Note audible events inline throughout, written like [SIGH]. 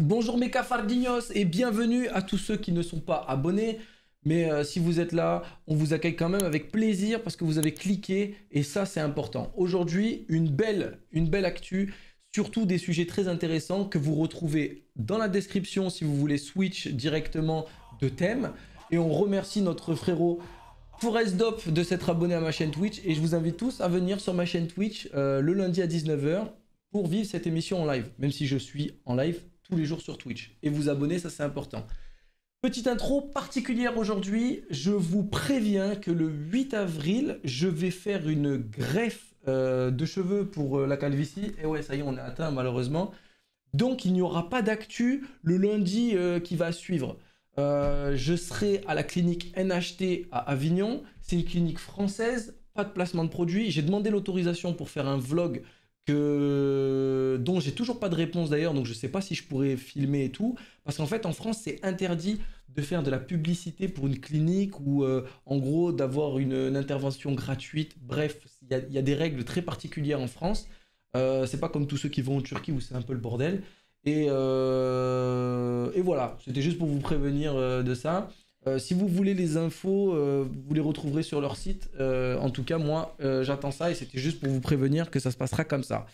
Bonjour mes cafardignos et bienvenue à tous ceux qui ne sont pas abonnés. Mais euh, si vous êtes là, on vous accueille quand même avec plaisir parce que vous avez cliqué et ça c'est important. Aujourd'hui, une belle, une belle actu, surtout des sujets très intéressants que vous retrouvez dans la description si vous voulez switch directement de thème. Et on remercie notre frérot Forest Dop de s'être abonné à ma chaîne Twitch et je vous invite tous à venir sur ma chaîne Twitch euh, le lundi à 19h pour vivre cette émission en live. Même si je suis en live les jours sur Twitch. Et vous abonner, ça c'est important. Petite intro particulière aujourd'hui, je vous préviens que le 8 avril, je vais faire une greffe euh, de cheveux pour euh, la calvitie. Et ouais, ça y est, on est atteint malheureusement. Donc il n'y aura pas d'actu le lundi euh, qui va suivre. je serai à la clinique NHT à Avignon. C'est une clinique française, pas de placement de produits J'ai demandé l'autorisation pour faire un vlog que dont j'ai toujours pas de réponse d'ailleurs, donc je sais pas si je pourrais filmer et tout, parce qu'en fait en France c'est interdit de faire de la publicité pour une clinique ou euh, en gros d'avoir une, intervention gratuite. Bref, il y, a des règles très particulières en France. Euh, c'est pas comme tous ceux qui vont en Turquie où c'est un peu le bordel. Et, euh, et voilà, c'était juste pour vous prévenir de ça. Euh, si vous voulez les infos, euh, vous les retrouverez sur leur site. Euh, en tout cas, moi, j'attends ça et c'était juste pour vous prévenir que ça se passera comme ça.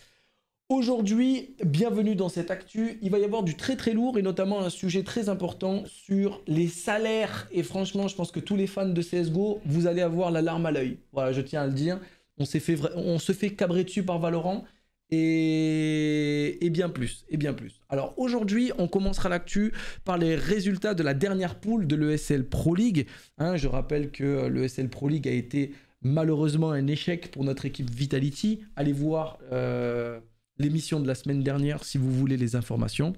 Aujourd'hui, bienvenue dans cette actu. Il va y avoir du très très lourd et notamment un sujet très important sur les salaires. Et franchement, je pense que tous les fans de CSGO, vous allez avoir la larme à l'œil. Voilà, je tiens à le dire. On, on se fait cabrer dessus par Valorant. Et, bien plus, et bien plus. Alors aujourd'hui, on commencera l'actu par les résultats de la dernière poule de l'ESL Pro League. Hein. je rappelle que euh, l'ESL Pro League a été malheureusement un échec pour notre équipe Vitality. Allez voir euh, l'émission de la semaine dernière si vous voulez les informations.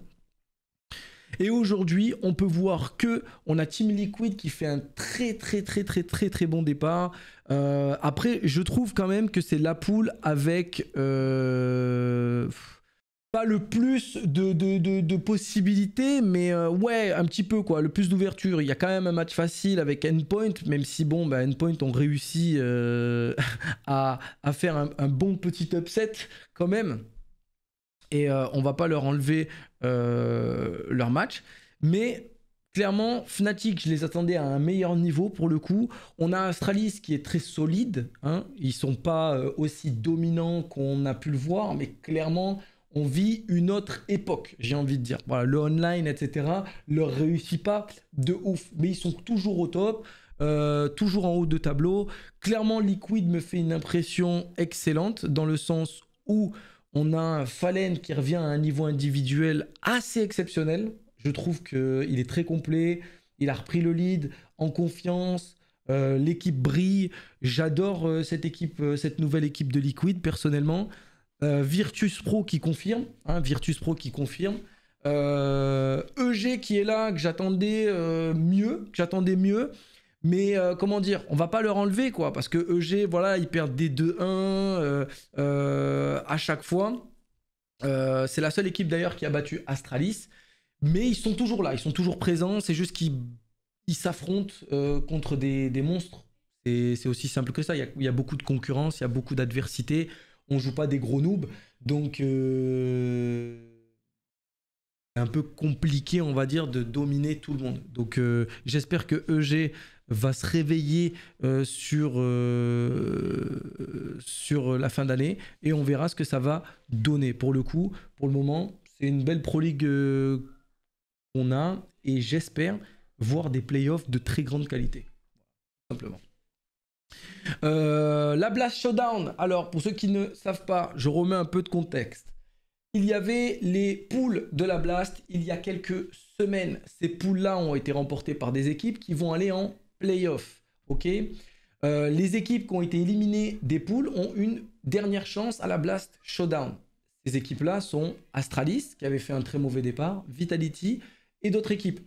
Et aujourd'hui, on peut voir que on a Team Liquid qui fait un très très très très très très bon départ. Euh, après, je trouve quand même que c'est la poule avec euh, pas le plus de, possibilités, mais euh, ouais, un petit peu quoi, le plus d'ouverture. Il y a quand même un match facile avec Endpoint, même si bon, bah, Endpoint ont réussi [LAUGHS] à, faire un bon petit upset quand même et euh, on va pas leur enlever euh, leur match. Mais clairement, Fnatic, je les attendais à un meilleur niveau pour le coup. On a Astralis qui est très solide. Hein. Ils sont pas euh, aussi dominants qu'on a pu le voir, mais clairement, on vit une autre époque, j'ai envie de dire. Voilà, le online, etc., leur réussit pas de ouf, mais ils sont toujours au top. toujours en haut de tableau. Clairement, Liquid me fait une impression excellente dans le sens où on a un Fallen qui revient à un niveau individuel assez exceptionnel. Je trouve qu'il est très complet. Il a repris le lead en confiance. Euh, l'équipe brille. J'adore euh, cette équipe, euh, cette nouvelle équipe de Liquid personnellement. Virtus Pro qui confirme. Hein, Virtus Pro qui confirme. EG e qui est là, que j'attendais mieux. Que j'attendais mieux. Mais euh, comment dire, on va pas leur enlever quoi, parce que EG, voilà, ils perdent des 2-1 euh, euh, à chaque fois. c'est la seule équipe d'ailleurs qui a battu Astralis, mais ils sont toujours là, ils sont toujours présents. C'est juste qu'ils s'affrontent contre des, des monstres. C'est aussi simple que ça. Il y, a, beaucoup de concurrence, il y a beaucoup d'adversité. On joue pas des gros noobs, donc c'est un peu compliqué, on va dire, de dominer tout le monde. Donc j'espère que EG va se réveiller euh, sur, euh, sur la fin d'année et on verra ce que ça va donner. Pour le coup, pour le moment, c'est une belle Pro League euh, qu'on a et j'espère voir des playoffs de très grande qualité. Simplement. la Blast Showdown. Alors, pour ceux qui ne savent pas, je remets un peu de contexte. Il y avait les poules de la Blast il y a quelques semaines. Ces poules-là ont été remportées par des équipes qui vont aller en Playoff, Ok euh, les équipes qui ont été éliminées des poules ont une dernière chance à la Blast Showdown. Ces équipes-là sont Astralis, qui avait fait un très mauvais départ, Vitality et d'autres équipes.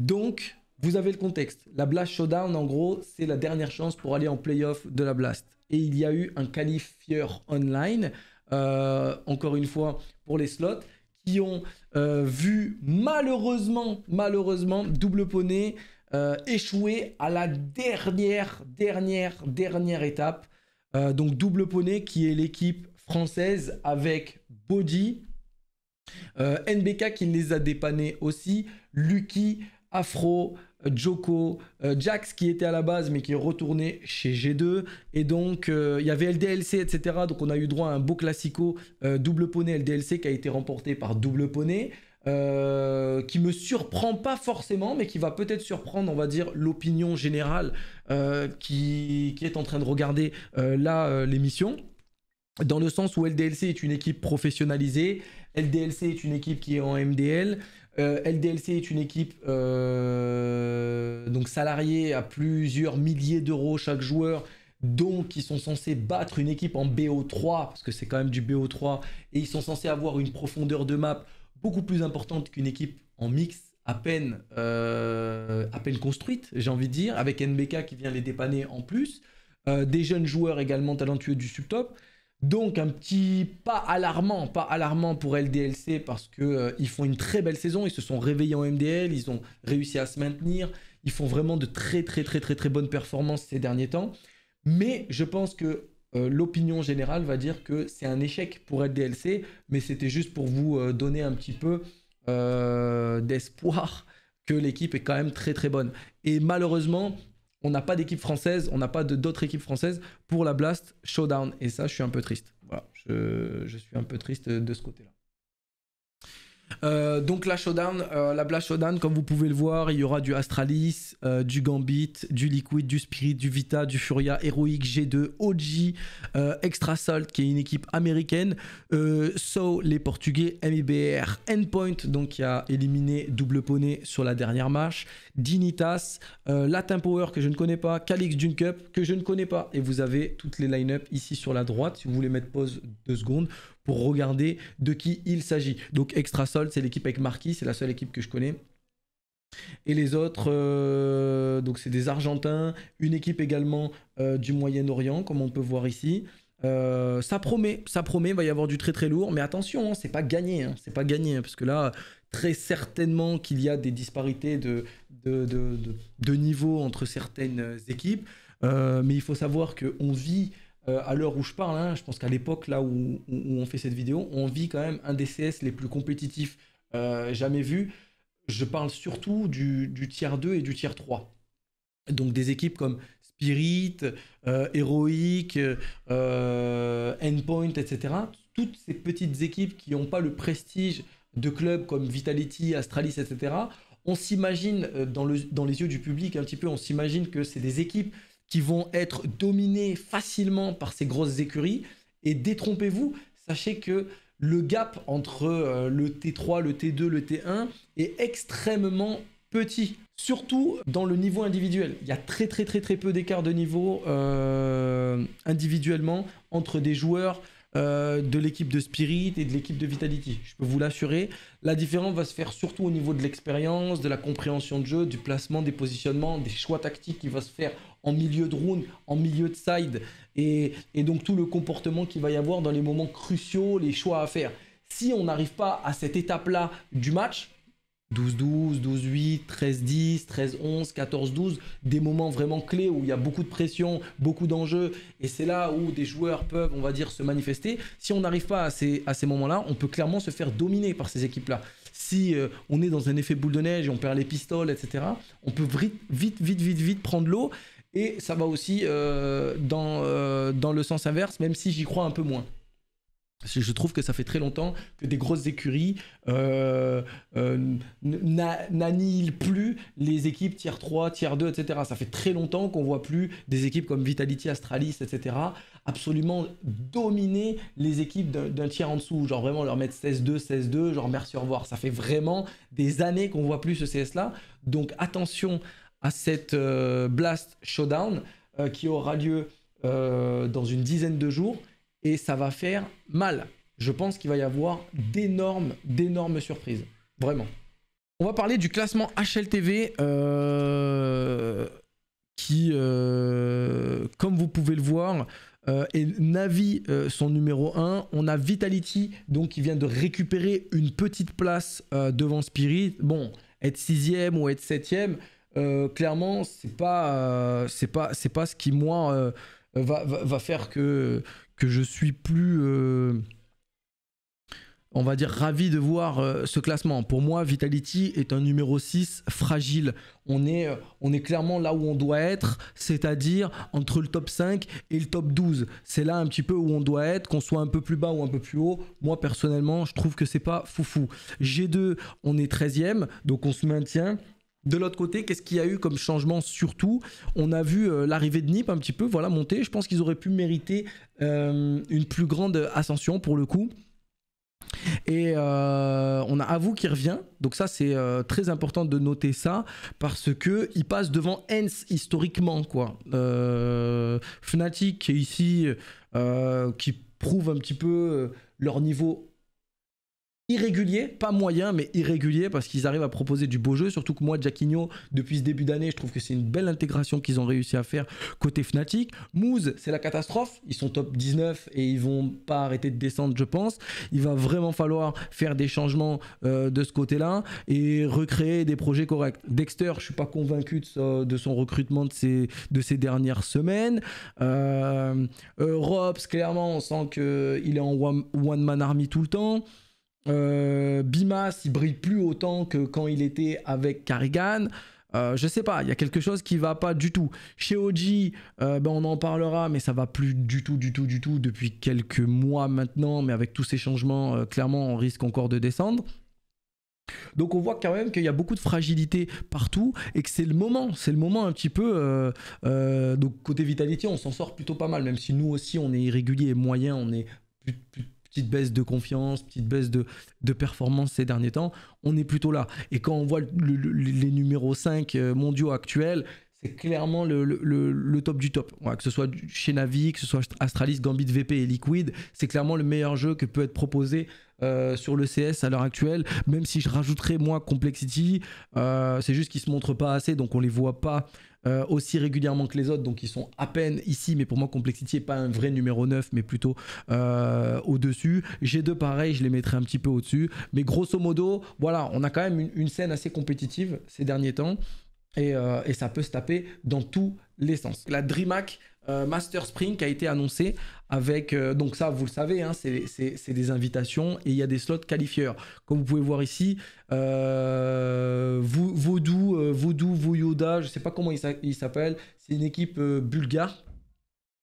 Donc, vous avez le contexte. La Blast Showdown, en gros, c'est la dernière chance pour aller en playoff de la Blast. Et il y a eu un qualifieur online, euh, encore une fois, pour les slots, qui ont euh, vu malheureusement, malheureusement, double poney. Euh, échoué à la dernière, dernière, dernière étape. Euh, donc double poney qui est l'équipe française avec Body, euh, NBK qui les a dépannés aussi, Lucky, Afro, Joko, Jax qui était à la base mais qui est retourné chez G2. Et donc il y avait LDLC, etc. Donc on a eu droit à un beau classico double poney LDLC qui a été remporté par double poney. Euh, qui me surprend pas forcément, mais qui va peut-être surprendre, on va dire, l'opinion générale euh, qui, est en train de regarder euh, l'émission. Dans le sens où LDLC est une équipe professionnalisée, LDLC est une équipe qui est en MDL, LDLC est une équipe donc salariée à plusieurs milliers d'euros chaque joueur, donc ils sont censés battre une équipe en BO3, parce que c'est quand même du BO3, et ils sont censés avoir une profondeur de map beaucoup plus importante qu'une équipe en mix à peine, euh, à peine construite, j'ai envie de dire, avec NBK qui vient les dépanner en plus, euh, des jeunes joueurs également talentueux du subtop. Donc un petit pas alarmant, pas alarmant pour LDLC parce que euh, ils font une très belle saison, ils se sont réveillés en MDL, ils ont réussi à se maintenir, ils font vraiment de très très très très très bonnes performances ces derniers temps. Mais je pense que euh, l'opinion générale va dire que c'est un échec pour DLC, mais c'était juste pour vous euh, donner un petit peu euh, d'espoir que l'équipe est quand même très très bonne. Et malheureusement, on n'a pas d'équipe française, on n'a pas d'autres équipes françaises pour la Blast Showdown. Et ça, je suis un peu triste. Voilà, je suis un peu triste de ce côté-là. Euh, donc la showdown, euh, la Blast Showdown, comme vous pouvez le voir, il y aura du Astralis, euh, du Gambit, du Liquid, du Spirit, du Vita, du Furia, Heroic, G2, OG, Extra Salt, qui est une équipe américaine, So, les Portugais, MIBR, Endpoint, donc qui a éliminé Double Poney sur la dernière marche, Dignitas, Latin Power, que je ne connais pas, Calix Dune Cup, que je ne connais pas. Et vous avez toutes les line-up ici sur la droite, si vous voulez mettre pause deux secondes pour regarder de qui il s'agit. Donc Extrasol, c'est l'équipe avec Marquis, c'est la seule équipe que je connais. Et les autres, euh, donc c'est des Argentins, une équipe également euh, du Moyen-Orient, comme on peut voir ici. Euh, ça promet, ça promet, il va y avoir du très très lourd, mais attention, hein, c'est pas gagné, hein, c'est pas gagné, hein, parce que là, très certainement qu'il y a des disparités de, de, de, de niveau entre certaines équipes, mais il faut savoir qu'on vit euh, à l'heure où je parle, hein, je pense qu'à l'époque là où, on fait cette vidéo, on vit quand même un des CS les plus compétitifs euh, jamais vus. Je parle surtout du, du tiers 2 et du tiers 3. Donc des équipes comme Spirit, euh, Heroic, Endpoint, etc. Toutes ces petites équipes qui n'ont pas le prestige de clubs comme Vitality, Astralis, etc. On s'imagine dans les yeux du public un petit peu, on s'imagine que c'est des équipes qui vont être dominés facilement par ces grosses écuries. Et détrompez-vous, sachez que le gap entre euh, le T3, le T2, le T1 est extrêmement petit, surtout dans le niveau individuel. Il y a très très très très peu d'écart de niveau euh, individuellement entre des joueurs euh, de l'équipe de Spirit et de l'équipe de Vitality. Je peux vous l'assurer. La différence va se faire surtout au niveau de l'expérience, de la compréhension de jeu, du placement, des positionnements, des choix tactiques qui vont se faire en milieu de round, en milieu de side, et, donc tout le comportement qu'il va y avoir dans les moments cruciaux, les choix à faire. Si on n'arrive pas à cette étape-là du match, 12-12, 12-8, 13-10, 13-11, 14-12, des moments vraiment clés où il y a beaucoup de pression, beaucoup d'enjeux, et c'est là où des joueurs peuvent, on va dire, se manifester. Si on n'arrive pas à ces, moments-là, on peut clairement se faire dominer par ces équipes-là. Si euh, on est dans un effet boule de neige et on perd les pistoles, etc., on peut vite, vite, vite, vite, vite prendre l'eau. Et ça va aussi euh, dans, euh, dans le sens inverse, même si j'y crois un peu moins. Je trouve que ça fait très longtemps que des grosses écuries euh, n'annihilent plus les équipes tiers 3, tiers 2, etc. Ça fait très longtemps qu'on ne voit plus des équipes comme Vitality, Astralis, etc. absolument dominer les équipes d'un tiers en dessous. Genre vraiment leur mettre 16-2, 16-2, genre merci, au revoir. Ça fait vraiment des années qu'on ne voit plus ce CS-là. Donc attention à cette euh, Blast Showdown euh, qui aura lieu euh, dans une dizaine de jours et ça va faire mal. Je pense qu'il va y avoir d'énormes, d'énormes surprises. Vraiment. On va parler du classement HLTV qui, comme vous pouvez le voir, est et Navi son numéro 1. On a Vitality, donc qui vient de récupérer une petite place devant Spirit. Bon, être sixième ou être septième, euh, clairement, c'est pas, euh, pas, ce qui moi euh, va, faire que que je suis plus, on va dire ravi de voir ce classement. Pour moi, Vitality est un numéro 6 fragile. On est, clairement là où on doit être, c'est-à-dire entre le top 5 et le top 12. C'est là un petit peu où on doit être, qu'on soit un peu plus bas ou un peu plus haut. Moi, personnellement, je trouve que c'est pas foufou. G2, on est 13e, donc on se maintient. De l'autre côté, qu'est-ce qu'il y a eu comme changement surtout On a vu euh, l'arrivée de Nip un petit peu voilà, monter. Je pense qu'ils auraient pu mériter euh, une plus grande ascension pour le coup. Et euh, on a Avou qui revient, donc ça c'est très important de noter ça parce que il passe devant Hens historiquement quoi. Fnatic qui ici, qui prouve un petit peu leur niveau irrégulier, pas moyen, mais irrégulier parce qu'ils arrivent à proposer du beau jeu. Surtout que moi, Jackinho, depuis ce début d'année, je trouve que c'est une belle intégration qu'ils ont réussi à faire côté Fnatic. Mouz, c'est la catastrophe. Ils sont top 19 et ils vont pas arrêter de descendre, je pense. Il va vraiment falloir faire des changements euh, de ce côté-là et recréer des projets corrects. Dexter, je suis pas convaincu de, son recrutement de ces, de ces dernières semaines. Euh, euh Robs, clairement, on sent qu'il est en one-man army tout le temps. Euh, Bimas, il brille plus autant que quand il était avec Carrigan. Euh, je sais pas, il y a quelque chose qui va pas du tout. Chez Oji, euh, ben on en parlera, mais ça va plus du tout, du tout, du tout depuis quelques mois maintenant. Mais avec tous ces changements, clairement, on risque encore de descendre. Donc on voit quand même qu'il y a beaucoup de fragilité partout et que c'est le moment, c'est le moment un petit peu. donc côté vitalité on s'en sort plutôt pas mal, même si nous aussi on est irrégulier et moyen, on est petite baisse de confiance, petite baisse de, de performance ces derniers temps, on est plutôt là. Et quand on voit les numéros 5 euh, mondiaux actuels, c'est clairement le, top du top. que ce soit chez Navi, que ce soit Astralis, Gambit VP et Liquid, c'est clairement le meilleur jeu que peut être proposé euh, sur le CS à l'heure actuelle, même si je rajouterais moins Complexity, euh, c'est juste qu'ils ne se montrent pas assez, donc on ne les voit pas euh, aussi régulièrement que les autres, donc ils sont à peine ici, mais pour moi Complexity n'est pas un vrai numéro 9, mais plutôt euh, au-dessus. G2 pareil, je les mettrai un petit peu au-dessus, mais grosso modo, voilà, on a quand même une scène assez compétitive ces derniers temps. Euh, et, ça peut se taper dans tous les sens. La DreamHack euh, Master Spring qui a été annoncée avec, euh, donc ça vous le savez, hein, c'est des invitations et il y a des slots qualifieurs. Comme vous pouvez voir ici, Vodou, Voodoo Voyoda, je ne sais pas comment il s'appelle, c'est une équipe bulgare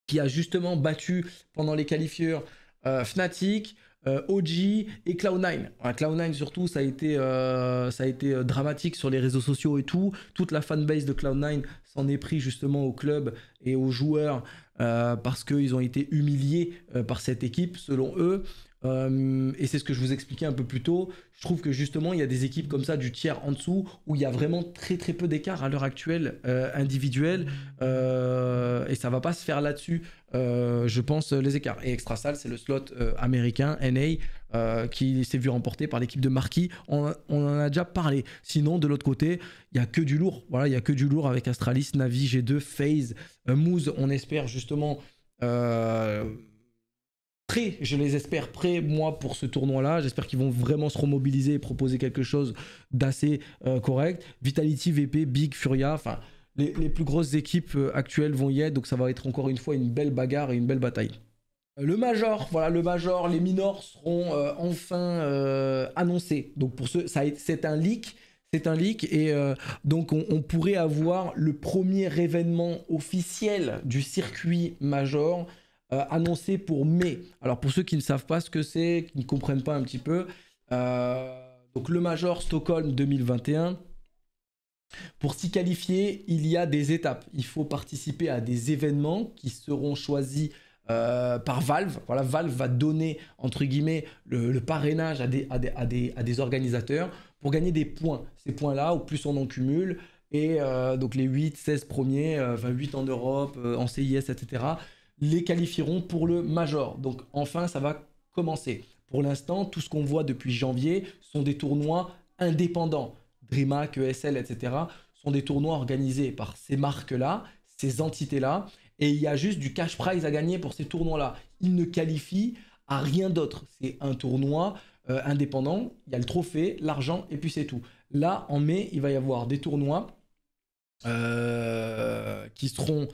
qui a justement battu pendant les qualifieurs Fnatic, euh, OG et Cloud9. Cloud9 surtout, ça a, été, euh, ça a été euh, dramatique sur les réseaux sociaux et tout. Toute la fanbase de Cloud9 s'en est pris justement au club et aux joueurs parce qu'ils ont été humiliés par cette équipe, selon eux. Euh, et c'est ce que je vous expliquais un peu plus tôt. Je trouve que justement, il y a des équipes comme ça du tiers en dessous où il y a vraiment très très peu d'écart à l'heure actuelle euh, euh et ça va pas se faire là-dessus. Euh, je pense les écarts. Et extra salle, c'est le slot américain NA qui s'est vu remporter par l'équipe de Marquis. On, en a déjà parlé. Sinon, de l'autre côté, il y a que du lourd. Voilà, il y a que du lourd avec Astralis, Navi, G2, Phase, Moose. On espère justement prêts, je les espère prêts, moi, pour ce tournoi-là. J'espère qu'ils vont vraiment se remobiliser et proposer quelque chose d'assez euh, correct. Vitality, VP, Big, Furia, enfin, les, plus grosses équipes euh, actuelles vont y être, donc ça va être encore une fois une belle bagarre et une belle bataille. Euh, le Major, voilà, le Major, les minors seront enfin annoncés. Donc pour ceux, c'est un leak, c'est un leak, et donc on, pourrait avoir le premier événement officiel du circuit Major euh, annoncé pour mai. Alors pour ceux qui ne savent pas ce que c'est, qui ne comprennent pas un petit peu, euh, donc le Major Stockholm 2021. Pour s'y qualifier, il y a des étapes. Il faut participer à des événements qui seront choisis euh, par Valve. Voilà, Valve va donner, entre guillemets, le, parrainage à des, à, des, à, des, organisateurs pour gagner des points. Ces points-là, au plus on en cumule, et donc les 8, 16 premiers, 28 en Europe, en CIS, etc., les qualifieront pour le major. Donc enfin, ça va commencer. Pour l'instant, tout ce qu'on voit depuis janvier sont des tournois indépendants. DreamHack, ESL, etc. sont des tournois organisés par ces marques-là, ces entités-là. Et il y a juste du cash prize à gagner pour ces tournois-là. Ils ne qualifient à rien d'autre. C'est un tournoi euh, indépendant. Il y a le trophée, l'argent, et puis c'est tout. Là, en mai, il va y avoir des tournois euh, qui seront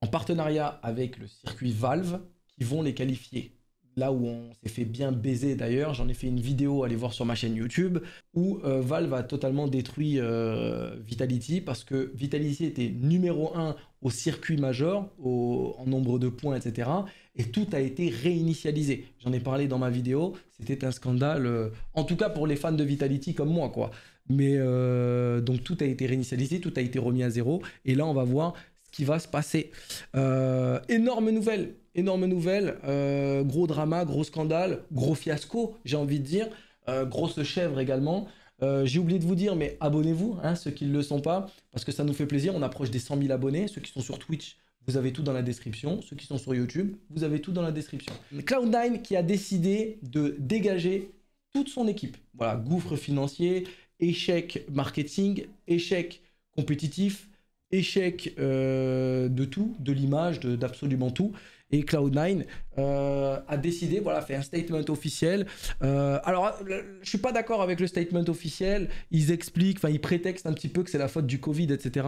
en partenariat avec le circuit Valve qui vont les qualifier. Là où on s'est fait bien baiser d'ailleurs, j'en ai fait une vidéo, allez voir sur ma chaîne YouTube, où euh, Valve a totalement détruit euh, Vitality parce que Vitality était numéro 1 au circuit majeur, en nombre de points, etc. Et tout a été réinitialisé. J'en ai parlé dans ma vidéo, c'était un scandale, euh, en tout cas pour les fans de Vitality comme moi, quoi. Mais donc tout a été réinitialisé, tout a été remis à zéro. Et là, on va voir qui va se passer. Euh, énorme nouvelle, énorme nouvelle, euh, gros drama, gros scandale, gros fiasco, j'ai envie de dire, euh, grosse chèvre également. j'ai oublié de vous dire, mais abonnez-vous, hein, ceux qui ne le sont pas, parce que ça nous fait plaisir. On approche des 100 000 abonnés. Ceux qui sont sur Twitch, vous avez tout dans la description. Ceux qui sont sur YouTube, vous avez tout dans la description. Cloud9 qui a décidé de dégager toute son équipe. Voilà, gouffre financier, échec marketing, échec compétitif, échec euh, de tout, de l'image, d'absolument tout. Et Cloud9 euh, a décidé, voilà, fait un statement officiel. Euh, alors, je suis pas d'accord avec le statement officiel. Ils expliquent, enfin, ils prétextent un petit peu que c'est la faute du Covid, etc.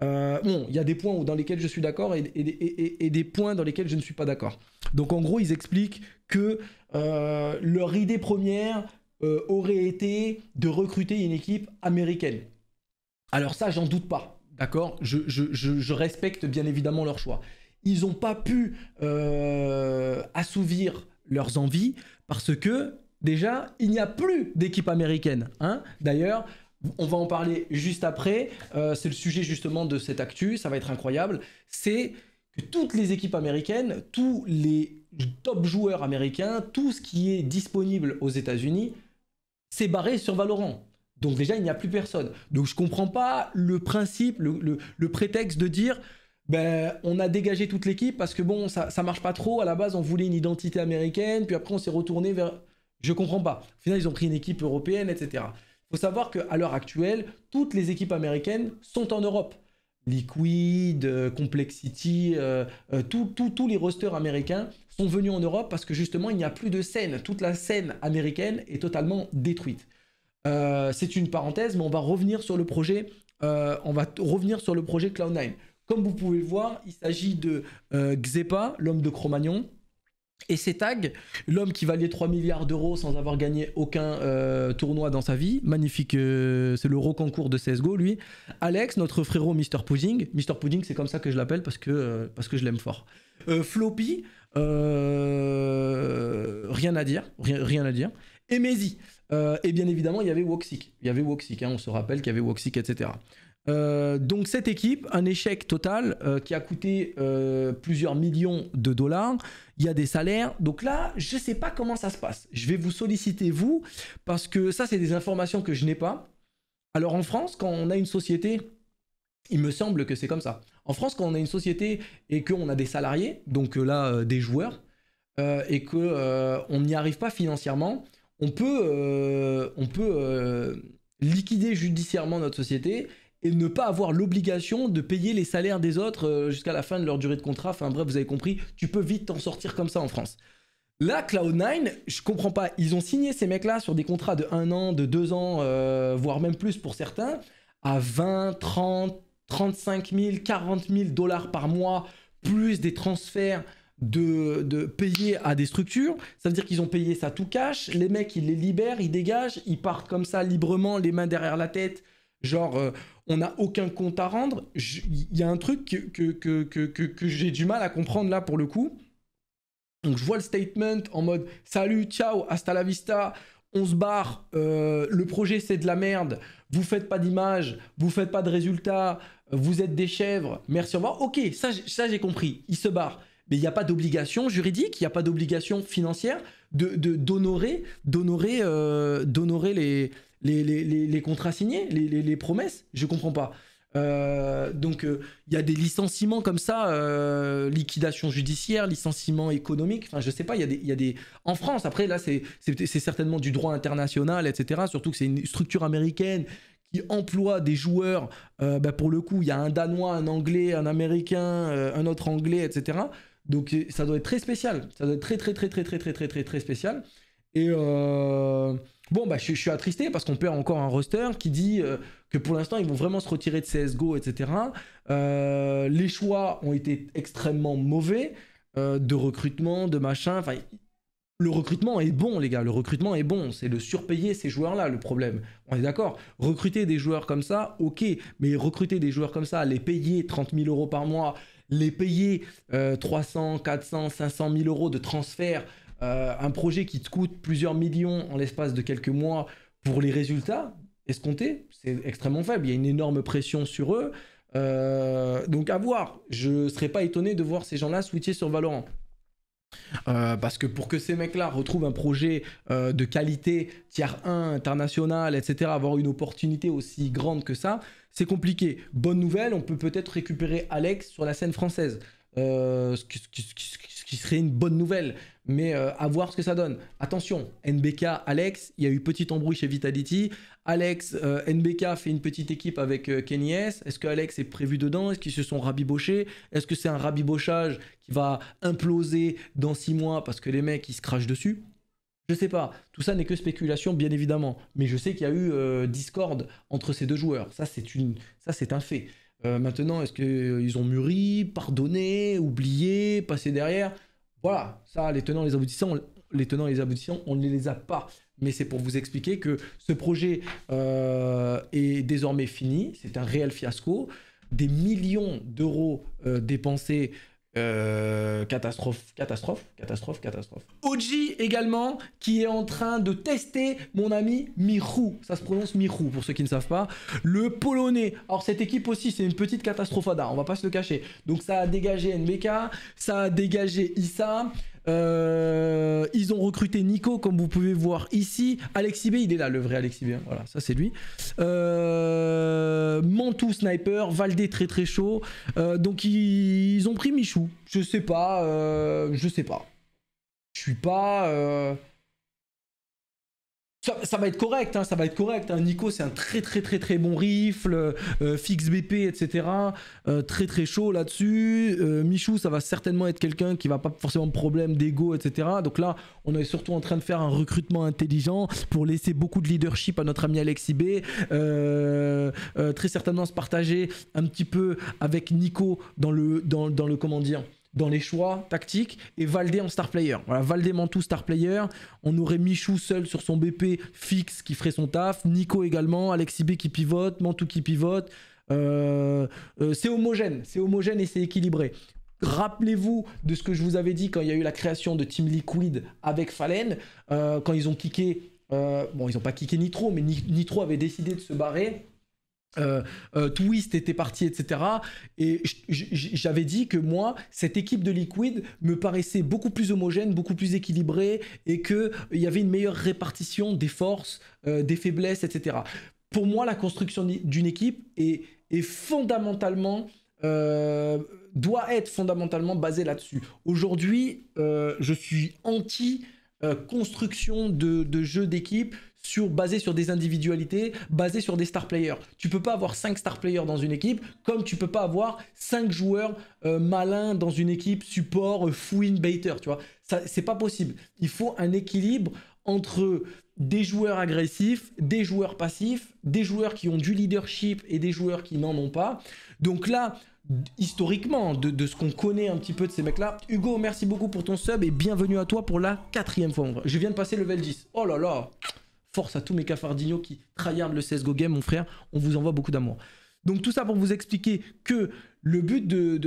bon, il y a des points dans lesquels je suis d'accord et, et, des points dans lesquels je ne suis pas d'accord. Donc, en gros, ils expliquent que leur idée première aurait été de recruter une équipe américaine. Alors ça, j'en doute pas. D'accord je, respecte bien évidemment leur choix. Ils n'ont pas pu euh, assouvir leurs envies parce que déjà, il n'y a plus d'équipe américaine. Hein D'ailleurs, on va en parler juste après. Euh, c'est le sujet justement de cette actu, ça va être incroyable. C'est que toutes les équipes américaines, tous les top joueurs américains, tout ce qui est disponible aux États-Unis, s'est barré sur Valorant. Donc déjà, il n'y a plus personne. Donc je comprends pas le principe, le, prétexte de dire ben, on a dégagé toute l'équipe parce que bon, ça, ne marche pas trop. À la base, on voulait une identité américaine, puis après, on s'est retourné vers. Je comprends pas. Au final, ils ont pris une équipe européenne, etc. Il faut savoir qu'à l'heure actuelle, toutes les équipes américaines sont en Europe. Liquid, euh, Complexity, euh, euh, tous les rosters américains sont venus en Europe parce que justement, il n'y a plus de scène. Toute la scène américaine est totalement détruite. Euh, c'est une parenthèse, mais on va revenir sur le projet. Euh, on va revenir sur le projet Cloud9. Comme vous pouvez le voir, il s'agit de euh, Xepa, l'homme de Cromagnon, et Setag, l'homme qui valait 3 milliards d'euros sans avoir gagné aucun tournoi dans sa vie, magnifique, c'est le reconcours de CSGO lui, Alex, notre frérot Mr. Pudding, Mr. Pudding c'est comme ça que je l'appelle parce, que parce que je l'aime fort, Floppy, rien à dire, rien, à dire, et euh, et bien évidemment, il y avait Woxic. Il y avait Woxic, hein, on se rappelle qu'il y avait Woxic, etc. Euh, donc cette équipe, un échec total euh, qui a coûté plusieurs millions de dollars. Il y a des salaires. Donc là, je ne sais pas comment ça se passe. Je vais vous solliciter, vous, parce que ça, c'est des informations que je n'ai pas. Alors en France, quand on a une société, il me semble que c'est comme ça. En France, quand on a une société et qu'on a des salariés, donc là, des joueurs, et qu'on n'y arrive pas financièrement, on peut, euh, on peut euh, liquider judiciairement notre société et ne pas avoir l'obligation de payer les salaires des autres euh, jusqu'à la fin de leur durée de contrat. Enfin bref, vous avez compris, tu peux vite t'en sortir comme ça en France. Là, Cloud9, je comprends pas. Ils ont signé ces mecs-là sur des contrats de 1 an, de 2 ans, voire même plus pour certains, à 20, 30, 35 000, 40 000 dollars par mois, plus des transferts, de, de, payer à des structures. Ça veut dire qu'ils ont payé ça tout cash. Les mecs, ils les libèrent, ils dégagent, ils partent comme ça librement, les mains derrière la tête. Genre, euh, on n'a aucun compte à rendre. Il y a un truc que, que, que, que j'ai du mal à comprendre là pour le coup. Donc je vois le statement en mode salut, ciao, hasta la vista, on se barre, euh, le projet c'est de la merde, vous faites pas d'image, vous faites pas de résultats, vous êtes des chèvres, merci, au revoir. Ok, ça, ça j'ai compris, il se barre. Mais il n'y a pas d'obligation juridique, il n'y a pas d'obligation financière d'honorer de, d'honorer d'honorer euh, d'honorer les, les, les, les, contrats signés, les, les, promesses. Je comprends pas. Euh, donc euh, il y a des licenciements comme ça, liquidation judiciaire, licenciement économique, enfin je sais pas, il y, y, a des... En France, après là c'est certainement du droit international, etc. Surtout que c'est une structure américaine qui emploie des joueurs, bah, pour le coup il y a un Danois, un Anglais, un Américain, un autre Anglais, etc. Donc ça doit être très spécial. Ça doit être très très très très très très très très très spécial. Et euh, bon, bah, je, suis attristé parce qu'on perd encore un roster qui dit euh, que pour l'instant, ils vont vraiment se retirer de CSGO, etc. Euh, les choix ont été extrêmement mauvais de recrutement, de machin. Enfin, le recrutement est bon, les gars. Le recrutement est bon. C'est de surpayer ces joueurs-là, le problème. On est d'accord. Recruter des joueurs comme ça, ok. Mais recruter des joueurs comme ça, les payer 30 000 euros par mois, les payer 300, 400, 500 000 euros de transfert, euh, un projet qui te coûte plusieurs millions en l'espace de quelques mois pour les résultats escomptés, c'est extrêmement faible. Il y a une énorme pression sur eux. Euh, donc à voir, je ne serais pas étonné de voir ces gens-là switcher sur Valorant. Euh, parce que pour que ces mecs-là retrouvent un projet euh, de qualité, tiers 1, international, etc., avoir une opportunité aussi grande que ça, c'est compliqué. Bonne nouvelle, on peut peut-être récupérer Alex sur la scène française. Euh, qui serait une bonne nouvelle. Mais euh, à voir ce que ça donne. Attention, NBK, Alex, il y a eu petit embrouille chez Vitality. Alex, euh, NBK fait une petite équipe avec euh, Est-ce que Alex est prévu dedans Est-ce qu'ils se sont rabibochés Est-ce que c'est un rabibochage qui va imploser dans six mois parce que les mecs, ils se crachent dessus je sais pas, tout ça n'est que spéculation bien évidemment, mais je sais qu'il y a eu euh, discorde entre ces deux joueurs, ça c'est une ça c'est un fait. Euh, maintenant, est-ce qu'ils euh, ont mûri, pardonné, oublié, passé derrière Voilà, ça, les tenants, les aboutissants, les tenants et les aboutissants, on ne les a pas. Mais c'est pour vous expliquer que ce projet euh, est désormais fini. C'est un réel fiasco. Des millions d'euros dépensés euh, catastrophe, catastrophe, catastrophe, catastrophe. Oji également, qui est en train de tester mon ami Mirou Ça se prononce Michu, pour ceux qui ne savent pas. Le Polonais. Alors, cette équipe aussi, c'est une petite catastrophe on va pas se le cacher. Donc, ça a dégagé NBK, ça a dégagé Issa. Euh, ils ont recruté Nico, comme vous pouvez voir ici. Alexis B, il est là, le vrai Alexis B. Hein. Voilà, ça c'est lui. Euh, Mantou Sniper, Valdé très très chaud. Euh, donc ils, ils, ont pris Michou. Je sais pas, je sais pas. Je suis pas. Ça, va être correct, hein, ça va être correct. Hein. Nico, c'est un très très très très bon rifle, fix euh, fixe BP, etc. Euh, très très chaud là-dessus. Euh, Michou, ça va certainement être quelqu'un qui va pas forcément problème d'ego, etc. Donc là, on est surtout en train de faire un recrutement intelligent pour laisser beaucoup de leadership à notre ami Alexis B. très certainement se partager un petit peu avec Nico dans le, dans, dans le comment dire dans les choix tactiques et Valdé en star player. Voilà, Valdé Mantou star player. On aurait Michou seul sur son BP fixe qui ferait son taf. Nico également, Alexis B qui pivote, Mantou qui pivote. Euh, euh, c'est homogène, c'est homogène et c'est équilibré. Rappelez-vous de ce que je vous avais dit quand il y a eu la création de Team Liquid avec Fallen, euh, quand ils ont kické, bon ils n'ont pas kické Nitro, mais Nitro avait décidé de se barrer euh, euh, Twist était parti, etc. Et j'avais dit que moi, cette équipe de Liquid me paraissait beaucoup plus homogène, beaucoup plus équilibrée, et qu'il euh, y avait une meilleure répartition des forces, des faiblesses, etc. Pour moi, la construction d'une équipe est, est fondamentalement... doit être fondamentalement basée là-dessus. Aujourd'hui, je suis anti construction de, de jeux d'équipe sur, basé sur des individualités, basé sur des star players. Tu peux pas avoir 5 star players dans une équipe, comme tu peux pas avoir 5 joueurs euh, malins dans une équipe support, euh, fouin fouine, baiter, tu vois. C'est pas possible. Il faut un équilibre entre des joueurs agressifs, des joueurs passifs, des joueurs qui ont du leadership et des joueurs qui n'en ont pas. Donc là, historiquement, de, ce qu'on connaît un petit peu de ces mecs-là. Hugo, merci beaucoup pour ton sub et bienvenue à toi pour la quatrième fois. Je viens de passer level 10. Oh là là Force à tous mes cafardignos qui tryhardent le CSGO game, mon frère. On vous envoie beaucoup d'amour. Donc tout ça pour vous expliquer que le but de,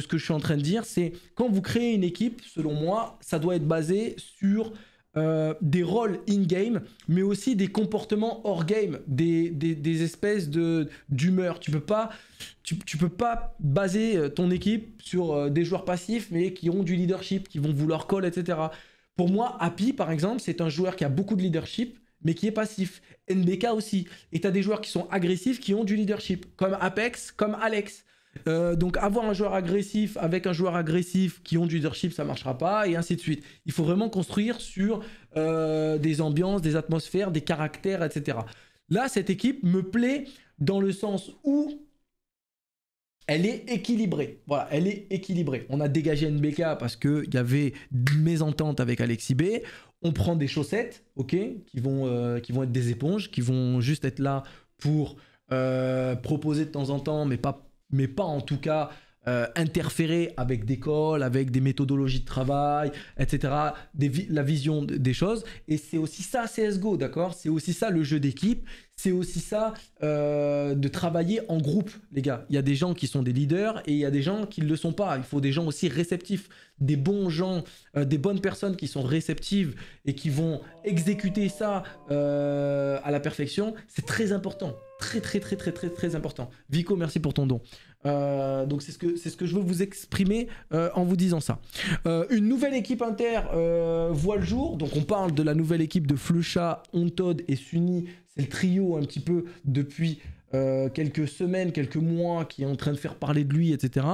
ce que je suis en train de dire, c'est quand vous créez une équipe, selon moi, ça doit être basé sur euh, des rôles in-game, mais aussi des comportements hors-game, des, des, espèces d'humeur. tu peux pas, tu, peux pas baser euh, ton équipe sur euh, des joueurs passifs, mais qui ont du leadership, qui vont vouloir call, etc. Pour moi, Happy, par exemple, c'est un joueur qui a beaucoup de leadership, mais qui est passif. NBK aussi. Et tu as des joueurs qui sont agressifs, qui ont du leadership, comme Apex, comme Alex. Euh, donc avoir un joueur agressif avec un joueur agressif qui ont du leadership, ça marchera pas, et ainsi de suite. Il faut vraiment construire sur euh, des ambiances, des atmosphères, des caractères, etc. Là, cette équipe me plaît dans le sens où elle est équilibrée. Voilà, elle est équilibrée. On a dégagé NBK parce qu'il y avait des mésententes avec Alexis B on prend des chaussettes, ok, qui vont, euh, qui vont être des éponges, qui vont juste être là pour euh, proposer de temps en temps, mais pas, mais pas en tout cas euh, interférer avec des calls avec des méthodologies de travail, etc. la vision des choses. Et c'est aussi ça CSGO, d'accord C'est aussi ça le jeu d'équipe. C'est aussi ça euh, de travailler en groupe, les gars. Il y a des gens qui sont des leaders et il y a des gens qui ne le sont pas. Il faut des gens aussi réceptifs, des bons gens, euh, des bonnes personnes qui sont réceptives et qui vont exécuter ça à la perfection. C'est très important. Très, très, très, très, très, très important. Vico, merci pour ton don. Euh, donc c'est ce que c'est ce que je veux vous exprimer euh, en vous disant ça. Euh, une nouvelle équipe inter voit le jour. Donc on parle de la nouvelle équipe de Fleuchat, Ontod et Sunny. C'est le trio un petit peu depuis quelques semaines, quelques mois qui est en train de faire parler de lui, etc.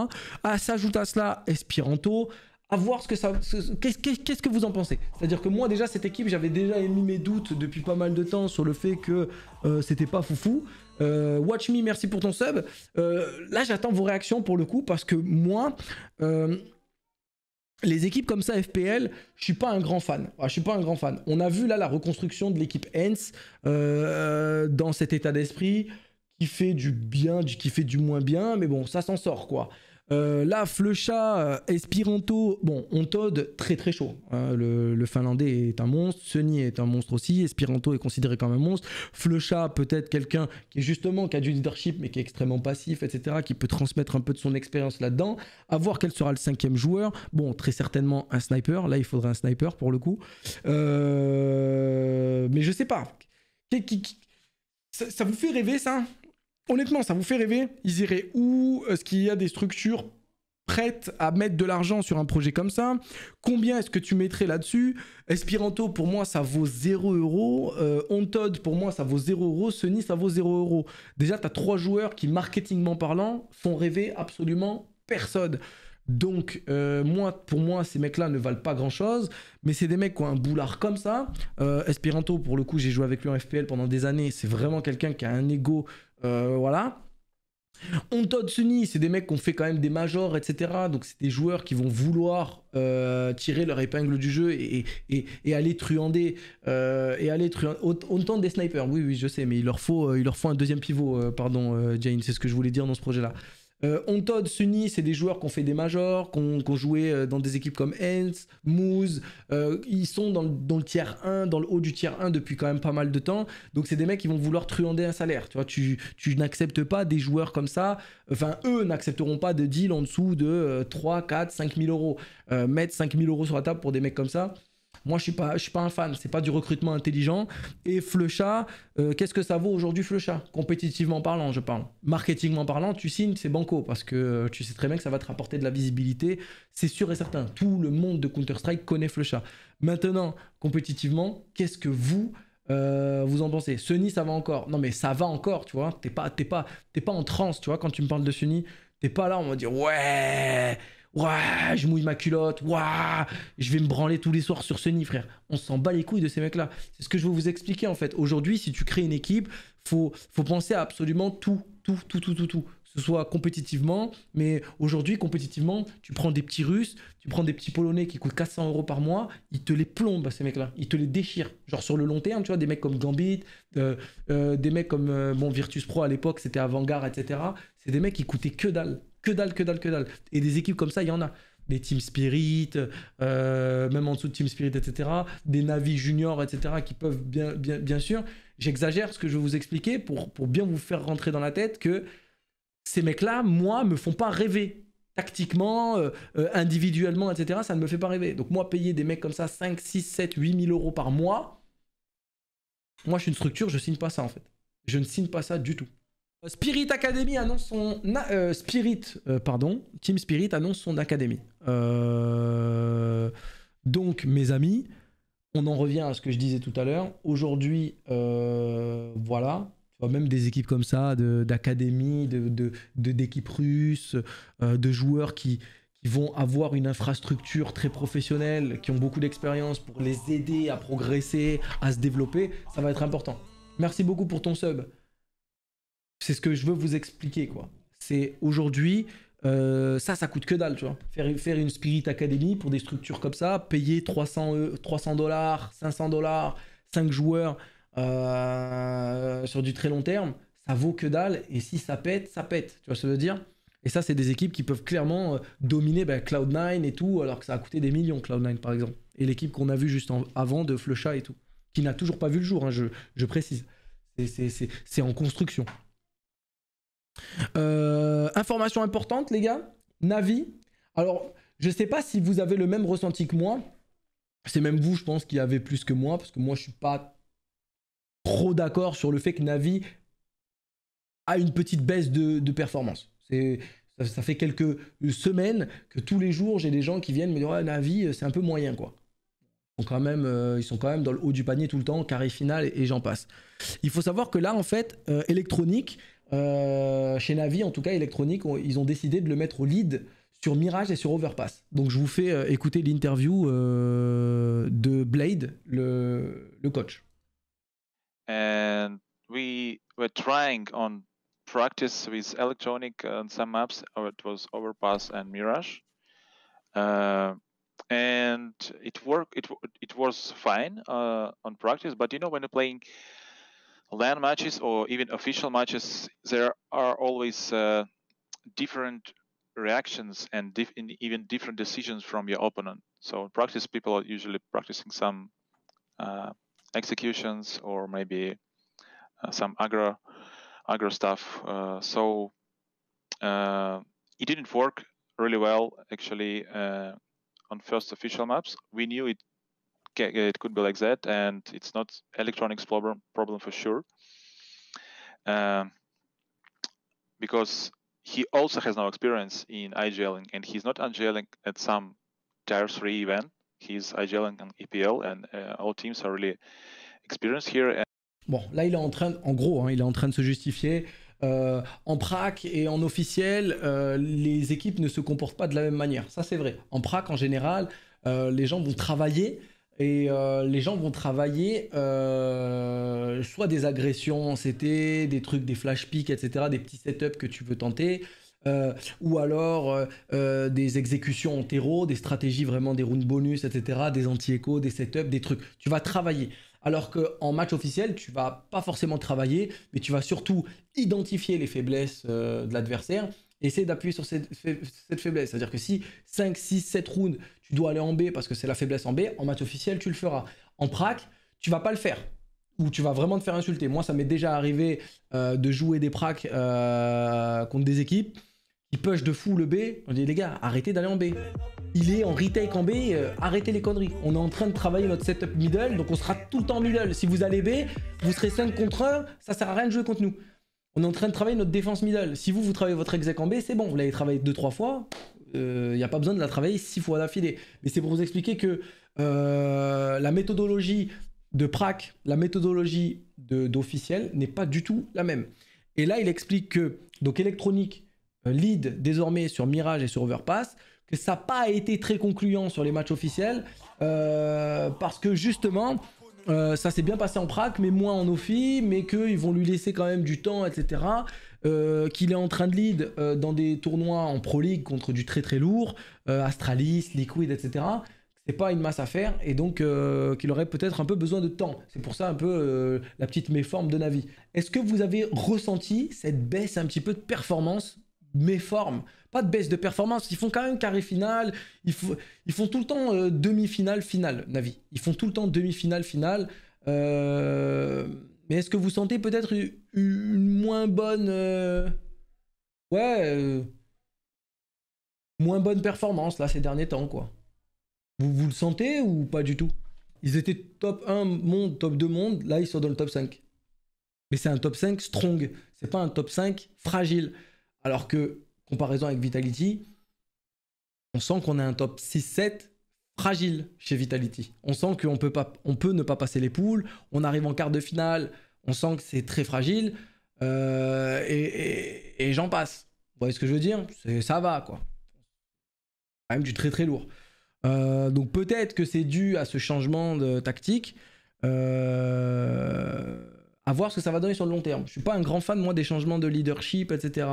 Ah, s'ajoute à cela Espiranto, à voir ce que ça. Qu'est-ce que vous en pensez C'est-à-dire que moi déjà cette équipe, j'avais déjà émis mes doutes depuis pas mal de temps sur le fait que euh, c'était pas foufou. Euh, Watch me, merci pour ton sub. Euh, là j'attends vos réactions pour le coup parce que moi. les équipes comme ça, FPL, je suis pas un grand fan. Ah, je suis pas un grand fan. On a vu là la reconstruction de l'équipe Hens dans cet état d'esprit qui fait du bien, du, qui fait du moins bien, mais bon, ça s'en sort quoi. Euh, là, Flecha, Espiranto, euh, bon, on tode très très chaud. Hein. le, Finlandais est un monstre, Sunny est un monstre aussi, Espiranto est considéré comme un monstre. Flecha, peut-être quelqu'un qui est justement qui a du leadership mais qui est extrêmement passif, etc., qui peut transmettre un peu de son expérience là-dedans. À voir quel sera le cinquième joueur. Bon, très certainement un sniper. Là, il faudrait un sniper pour le coup. Euh, mais je sais pas. ça vous fait rêver ça Honnêtement, ça vous fait rêver Ils iraient où Est-ce qu'il y a des structures prêtes à mettre de l'argent sur un projet comme ça Combien est-ce que tu mettrais là-dessus Espiranto, pour moi, ça vaut 0 euros. Euh, Ontod, pour moi, ça vaut 0 euros. Sony, ça vaut 0 euros. Déjà, tu as trois joueurs qui, marketingment parlant, font rêver absolument personne. Donc, euh, moi, pour moi, ces mecs-là ne valent pas grand-chose, mais c'est des mecs qui ont un boulard comme ça. Euh, Espiranto, pour le coup, j'ai joué avec lui en FPL pendant des années. C'est vraiment quelqu'un qui a un ego euh, voilà voilà. Todd Sunny, c'est des mecs qui ont fait quand même des majors, etc. Donc c'est des joueurs qui vont vouloir euh, tirer leur épingle du jeu et, et, aller truander. Euh, et aller truander. Autant des snipers, oui, oui, je sais, mais il leur faut, euh, il leur faut un deuxième pivot, pardon, Jane, c'est ce que je voulais dire dans ce projet-là on euh, Ontod, Sunny, c'est des joueurs qui ont fait des majors, qui ont, joué euh, dans des équipes comme Hens, Moose. Euh, ils sont dans le, tiers 1, dans le haut du tiers 1 depuis quand même pas mal de temps. Donc c'est des mecs qui vont vouloir truander un salaire. Tu vois, tu, n'acceptes pas des joueurs comme ça. Enfin, eux n'accepteront pas de deal en dessous de 3, 4, 5 000 euros. mettre 5 000 euros sur la table pour des mecs comme ça, moi, je suis pas, je suis pas un fan. C'est pas du recrutement intelligent. Et Flecha, euh, qu'est-ce que ça vaut aujourd'hui Flecha Compétitivement parlant, je parle. Marketingement parlant, tu signes, c'est banco parce que tu sais très bien que ça va te rapporter de la visibilité. C'est sûr et certain. Tout le monde de Counter Strike connaît Flecha. Maintenant, compétitivement, qu'est-ce que vous euh, vous en pensez Sony, ça va encore. Non, mais ça va encore, tu vois. T'es pas, t'es pas, pas en transe, tu vois, quand tu me parles de Sony. T'es pas là, on va dire ouais, ouais, je mouille ma culotte, ouais, je vais me branler tous les soirs sur ce nid, frère. On s'en bat les couilles de ces mecs-là. C'est ce que je veux vous expliquer en fait. Aujourd'hui, si tu crées une équipe, faut, faut penser à absolument tout, tout, tout, tout, tout, tout soit compétitivement, mais aujourd'hui, compétitivement, tu prends des petits Russes, tu prends des petits Polonais qui coûtent 400 euros par mois, ils te les plombent, ces mecs-là. Ils te les déchirent. Genre sur le long terme, tu vois, des mecs comme Gambit, euh, euh, des mecs comme euh, bon, Virtus Pro à l'époque, c'était Avant-Garde, etc. C'est des mecs qui coûtaient que dalle. Que dalle, que dalle, que dalle. Et des équipes comme ça, il y en a des Team Spirit, même en dessous de Team Spirit, etc., des Navi Juniors, etc., qui peuvent bien, bien, bien sûr. J'exagère ce que je vais vous expliquer pour, pour bien vous faire rentrer dans la tête que ces mecs-là, moi, me font pas rêver tactiquement, euh, euh, individuellement, etc. Ça ne me fait pas rêver. Donc moi, payer des mecs comme ça 5, 6, 7, 8 000 euros par mois, moi, je suis une structure, je signe pas ça en fait. Je ne signe pas ça du tout. Euh, Spirit Academy annonce son Spirit pardon Team Spirit annonce son académie. Donc mes amis, on en revient à ce que je disais tout à l'heure. Aujourd'hui, voilà, même des équipes comme ça, d'académies, d'équipes de, de, russes, euh, de joueurs qui, qui, vont avoir une infrastructure très professionnelle, qui ont beaucoup d'expérience pour les aider à progresser, à se développer, ça va être important. Merci beaucoup pour ton sub. C'est ce que je veux vous expliquer, quoi. C'est aujourd'hui, euh, ça, ça coûte que dalle, tu vois. Faire, faire, une Spirit Academy pour des structures comme ça, payer 300 euh, dollars, 500 dollars, 5 joueurs. Euh, sur du très long terme, ça vaut que dalle. Et si ça pète, ça pète. Tu vois ce que je veux dire Et ça, c'est des équipes qui peuvent clairement euh, dominer bah, Cloud9 et tout, alors que ça a coûté des millions, Cloud9 par exemple. Et l'équipe qu'on a vue juste avant de Flecha et tout, qui n'a toujours pas vu le jour, hein, je, je, précise. C'est en construction. Euh, information importante, les gars. Navi. Alors, je ne sais pas si vous avez le même ressenti que moi. C'est même vous, je pense, qui avez plus que moi, parce que moi, je ne suis pas trop d'accord sur le fait que Navi a une petite baisse de, performance. C'est, ça, fait quelques semaines que tous les jours, j'ai des gens qui viennent me dire Navi, c'est un peu moyen, quoi. Ils sont, quand même, euh, ils sont quand même dans le haut du panier tout le temps, carré final et, j'en passe. Il faut savoir que là, en fait, électronique, euh, euh, chez Navi, en tout cas, électronique, ils ont décidé de le mettre au lead sur Mirage et sur Overpass. Donc je vous fais écouter l'interview de Blade, le coach. and we were trying on practice with electronic on some maps, or it was Overpass and Mirage, uh, and it worked. It it was fine uh, on practice, but you know when you're playing land matches or even official matches, there are always uh, different reactions and, dif- even different decisions from your opponent. So in practice, people are usually practicing some uh, executions or maybe uh, some agro agro stuff. Uh, so uh, it didn't work really well actually on first official maps. We knew it it could be like that, and it's not electronics problem problem for sure. Um, because he also has no experience in IGL and he's not IGLing at some tier three event. est IGL EPL, équipes sont really experienced Bon, là, il est en train, en gros, hein, il est en train de se justifier. Euh, en prac et en officiel, euh, les équipes ne se comportent pas de la même manière. Ça, c'est vrai. En prac, en général, euh, les gens vont travailler et les gens vont travailler soit des agressions en CT, des trucs, des flash picks, etc., des petits setups que tu veux tenter. Euh, ou alors euh, euh, des exécutions en terreau, des stratégies vraiment des rounds bonus, etc., des anti-échos, des setups, des trucs. Tu vas travailler. Alors qu'en match officiel, tu vas pas forcément travailler, mais tu vas surtout identifier les faiblesses de l'adversaire et essayer d'appuyer sur cette, faiblesse. C'est-à-dire que si 5, 6, 7 rounds, tu dois aller en B parce que c'est la faiblesse en B, en match officiel, tu le feras. En prac, tu vas pas le faire Ou tu vas vraiment te faire insulter. Moi, ça m'est déjà arrivé de jouer des pracs contre des équipes il push de fou le B. On dit les gars, arrêtez d'aller en B. Il est en retake en B, euh, arrêtez les conneries. On est en train de travailler notre setup middle, donc on sera tout le temps middle. Si vous allez B, vous serez 5 contre 1, ça sert à rien de jouer contre nous. On est en train de travailler notre défense middle. Si vous, vous travaillez votre exec en B, c'est bon, vous l'avez travaillé 2-3 fois, il euh, n'y a pas besoin de la travailler 6 fois d'affilée. Mais c'est pour vous expliquer que euh, la méthodologie de prac, la méthodologie d'officiel n'est pas du tout la même. Et là, il explique que, donc électronique, euh, lead désormais sur Mirage et sur Overpass, que ça n'a pas été très concluant sur les matchs officiels, euh, parce que justement, euh, ça s'est bien passé en Prague, mais moins en offi, mais qu'ils vont lui laisser quand même du temps, etc. qu'il est en train de lead dans des tournois en Pro League contre du très très lourd, Astralis, Liquid, etc. C'est pas une masse à faire et donc qu'il aurait peut-être un peu besoin de temps. C'est pour ça un peu la petite méforme de Navi. Est-ce que vous avez ressenti cette baisse un petit peu de performance forme pas de baisse de performance. Ils font quand même carré final, ils, font, ils font tout le temps euh, demi-finale, finale, Navi. Ils font tout le temps demi-finale, finale. Euh, mais est-ce que vous sentez peut-être une, moins bonne. Euh, ouais. Moins bonne performance là ces derniers temps, quoi. Vous, vous le sentez ou pas du tout Ils étaient top 1 monde, top 2 monde, là ils sont dans le top 5. Mais c'est un top 5 strong, c'est pas un top 5 fragile. Alors que, comparaison avec Vitality, on sent qu'on est un top 6-7 fragile chez Vitality. On sent qu'on peut, pas, on peut ne pas passer les poules, on arrive en quart de finale, on sent que c'est très fragile, euh, et, j'en passe. Vous voyez ce que je veux dire Ça va, quoi. Quand même du très très lourd. Euh, donc peut-être que c'est dû à ce changement de tactique. Euh, à voir ce que ça va donner sur le long terme. Je ne suis pas un grand fan, moi, des changements de leadership, etc.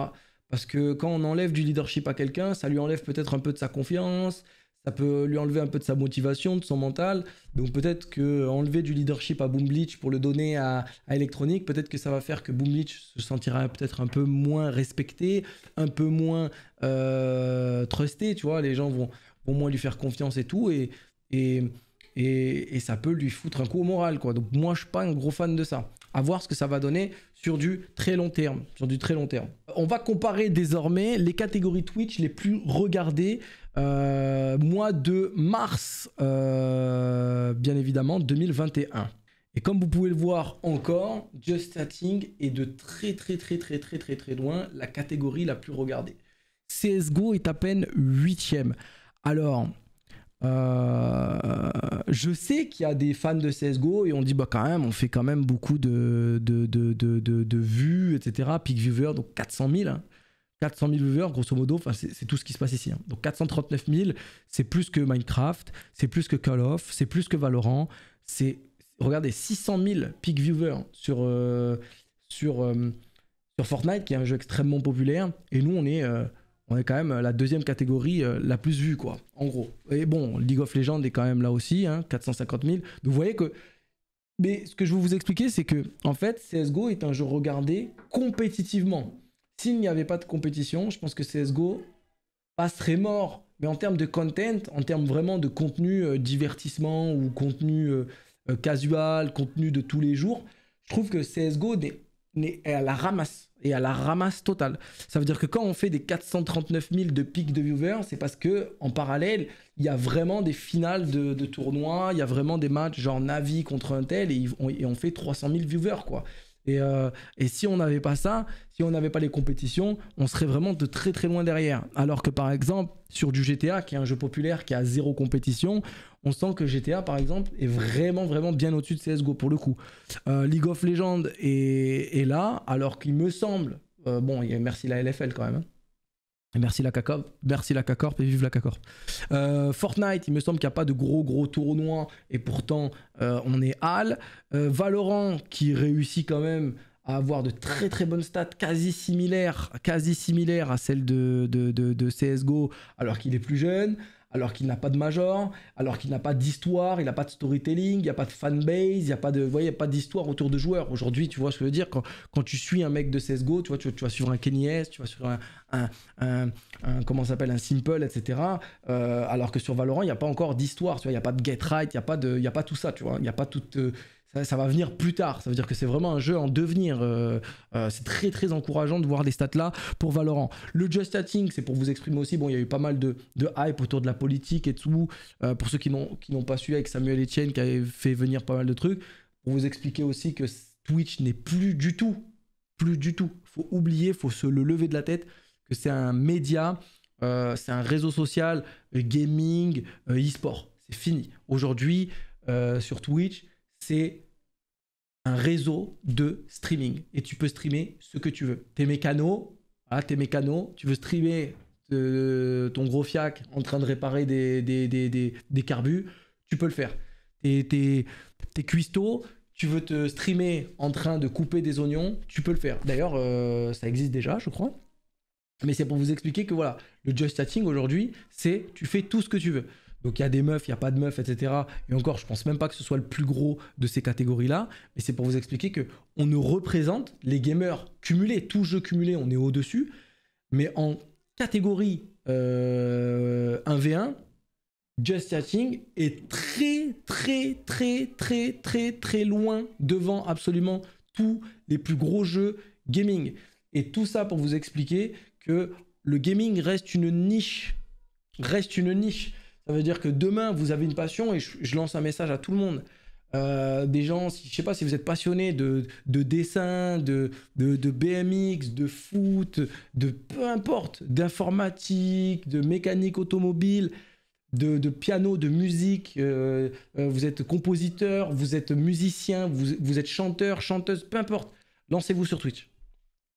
Parce que quand on enlève du leadership à quelqu'un, ça lui enlève peut-être un peu de sa confiance, ça peut lui enlever un peu de sa motivation, de son mental. Donc peut-être que enlever du leadership à Boom pour le donner à, à Electronic, peut-être que ça va faire que Boom se sentira peut-être un peu moins respecté, un peu moins euh, trusté, tu vois. Les gens vont, au moins lui faire confiance et tout. Et, et, et, ça peut lui foutre un coup au moral, quoi. Donc moi, je ne suis pas un gros fan de ça. À voir ce que ça va donner du très long terme. Sur du très long terme. On va comparer désormais les catégories Twitch les plus regardées euh, mois de mars, euh, bien évidemment, 2021. Et comme vous pouvez le voir encore, Just starting est de très très très très très très très loin la catégorie la plus regardée. CSGO est à peine huitième. Alors, euh, je sais qu'il y a des fans de CSGO et on dit bah quand même on fait quand même beaucoup de, de, de, de vues etc peak viewers donc 400 000 400 000 viewers grosso modo c'est tout ce qui se passe ici hein. donc 439 000 c'est plus que Minecraft c'est plus que Call of c'est plus que Valorant c'est regardez 600 000 peak viewers sur euh, sur euh, sur Fortnite qui est un jeu extrêmement populaire et nous on est on est quand même euh, la deuxième catégorie euh, la plus vue, quoi, en gros. Et bon, League of Legends est quand même là aussi, 450 hein, 000. vous voyez que. Mais ce que je veux vous expliquer, c'est que, en fait, CSGO est un jeu regardé compétitivement. S'il n'y avait pas de compétition, je pense que CSGO passerait mort. Mais en termes de content, en termes vraiment de contenu euh, divertissement ou contenu casual, contenu de tous les jours, je trouve que CSGO est à la ramasse et à la ramasse totale. Ça veut dire que quand on fait des 439 000 de pics de viewers, c'est parce que en parallèle, il y a vraiment des finales de, tournois, il y a vraiment des matchs genre Navi contre un tel et, on, fait 300 000 viewers quoi. Et, euh, et si on n'avait pas ça, si on n'avait pas les compétitions, on serait vraiment de très très loin derrière. Alors que par exemple, sur du GTA, qui est un jeu populaire qui a zéro compétition, on sent que GTA par exemple est vraiment vraiment bien au-dessus de CSGO pour le coup. Euh, League of Legends est, là, alors qu'il me semble, euh, bon, merci la LFL quand même. Hein. Merci la CACORP, merci la CACORP et vive la CACORP. Euh, Fortnite, il me semble qu'il n'y a pas de gros gros tournois et pourtant on est HAL. Valorant qui réussit quand même à avoir de très très bonnes stats quasi similaires, quasi similaires à celles de, de, de CSGO alors qu'il est plus jeune alors qu'il n'a pas de major, alors qu'il n'a pas d'histoire, il n'a pas de storytelling, il n'y a pas de fanbase, il n'y a pas de, vous pas d'histoire autour de joueurs. Aujourd'hui, tu vois ce que je veux dire, quand, tu suis un mec de CSGO, tu vois, tu, vas sur un Kenny tu vas sur un, comment s'appelle, un Simple, etc. Euh, alors que sur Valorant, il n'y a pas encore d'histoire, tu vois, il n'y a pas de get right, il n'y a pas de, y a pas tout ça, tu vois, il n'y a pas toute, euh, ça, va venir plus tard. Ça veut dire que c'est vraiment un jeu en devenir. Euh, euh, c'est très très encourageant de voir les stats là pour Valorant. Le Just c'est pour vous exprimer aussi. Bon, il y a eu pas mal de, hype autour de la politique et tout. Euh, pour ceux qui n'ont pas su avec Samuel Etienne qui avait fait venir pas mal de trucs. Pour vous expliquer aussi que Twitch n'est plus du tout. Plus du tout. Faut oublier, faut se le lever de la tête que c'est un média, c'est un réseau social, gaming, e-sport. C'est fini. Aujourd'hui, sur Twitch, c'est un réseau de streaming et tu peux streamer ce que tu veux. T'es mécanos, voilà, t'es mécanos, tu veux streamer euh, ton gros fiac en train de réparer des, des, des, carbus, tu peux le faire. T'es, t'es, tu veux te streamer en train de couper des oignons, tu peux le faire. D'ailleurs, euh, ça existe déjà, je crois. Mais c'est pour vous expliquer que voilà, le just aujourd'hui, c'est tu fais tout ce que tu veux. Donc il y a des meufs, il n'y a pas de meufs, etc. Et encore, je pense même pas que ce soit le plus gros de ces catégories-là. Mais c'est pour vous expliquer que on ne représente les gamers cumulés, tout jeu cumulé, on est au-dessus. Mais en catégorie 1v1, euh, Just Chatting est très, très, très, très, très, très loin devant absolument tous les plus gros jeux gaming. Et tout ça pour vous expliquer que le gaming reste une niche. Reste une niche. Ça veut dire que demain, vous avez une passion et je, lance un message à tout le monde. Euh, des gens, si, je sais pas si vous êtes passionné de, dessin, de, de, BMX, de foot, de peu importe, d'informatique, de mécanique automobile, de, de piano, de musique, euh, euh, vous êtes compositeur, vous êtes musicien, vous, vous êtes chanteur, chanteuse, peu importe, lancez-vous sur Twitch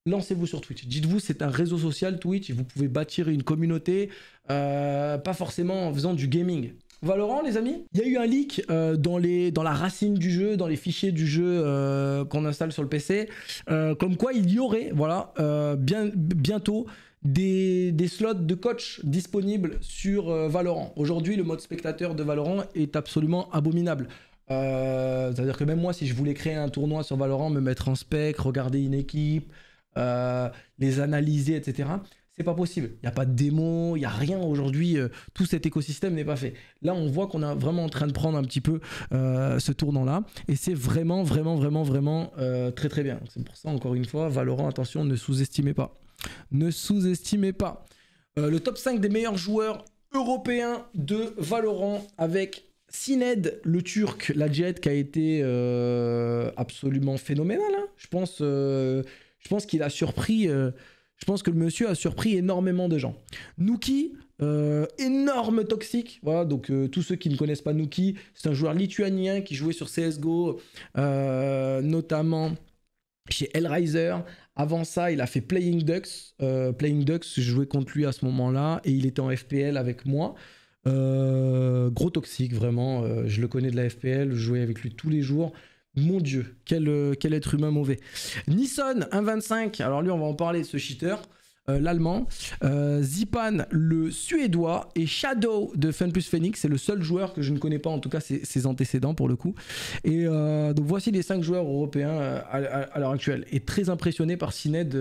lancez-vous sur Twitch. Dites-vous, c'est un réseau social Twitch, vous pouvez bâtir une communauté, euh, pas forcément en faisant du gaming. Valorant, les amis, il y a eu un leak euh, dans, la racine du jeu, dans les fichiers du jeu euh, qu'on installe sur le PC, comme quoi il y aurait, voilà, bien, bientôt des, des, slots de coach disponibles sur Valorant. Aujourd'hui, le mode spectateur de Valorant est absolument abominable. C'est-à-dire que même moi, si je voulais créer un tournoi sur Valorant, me mettre en spec, regarder une équipe, euh, les analyser, etc. C'est pas possible. Il n'y a pas de démo, il n'y a rien aujourd'hui. Euh, tout cet écosystème n'est pas fait. Là, on voit qu'on est vraiment en train de prendre un petit peu euh, ce tournant-là. Et c'est vraiment, vraiment, vraiment, vraiment très, très bien. C'est pour ça, encore une fois, Valorant, attention, ne sous-estimez pas. Ne sous-estimez pas. le top 5 des meilleurs joueurs européens de Valorant avec Sined, le Turc, la Jet, qui a été absolument phénoménal. Hein. Je pense je pense qu'il a surpris. Euh, je pense que le monsieur a surpris énormément de gens. Nuki, euh, énorme toxique. Voilà, donc euh, tous ceux qui ne connaissent pas Nuki, c'est un joueur lituanien qui jouait sur CSGO, notamment chez Hellraiser. Avant ça, il a fait Playing Ducks. Playing Ducks, je jouais contre lui à ce moment-là et il était en FPL avec moi. gros toxique, vraiment. je le connais de la FPL, je jouais avec lui tous les jours. Mon dieu, quel, euh, quel être humain mauvais. Nissan 1.25, alors lui on va en parler, ce cheater. Euh, l'allemand, euh, Zipan le suédois et Shadow de plus Phoenix. C'est le seul joueur que je ne connais pas, en tout cas ses, antécédents pour le coup. Et donc voici les cinq joueurs européens à, l'heure actuelle. Et très impressionné par Sined.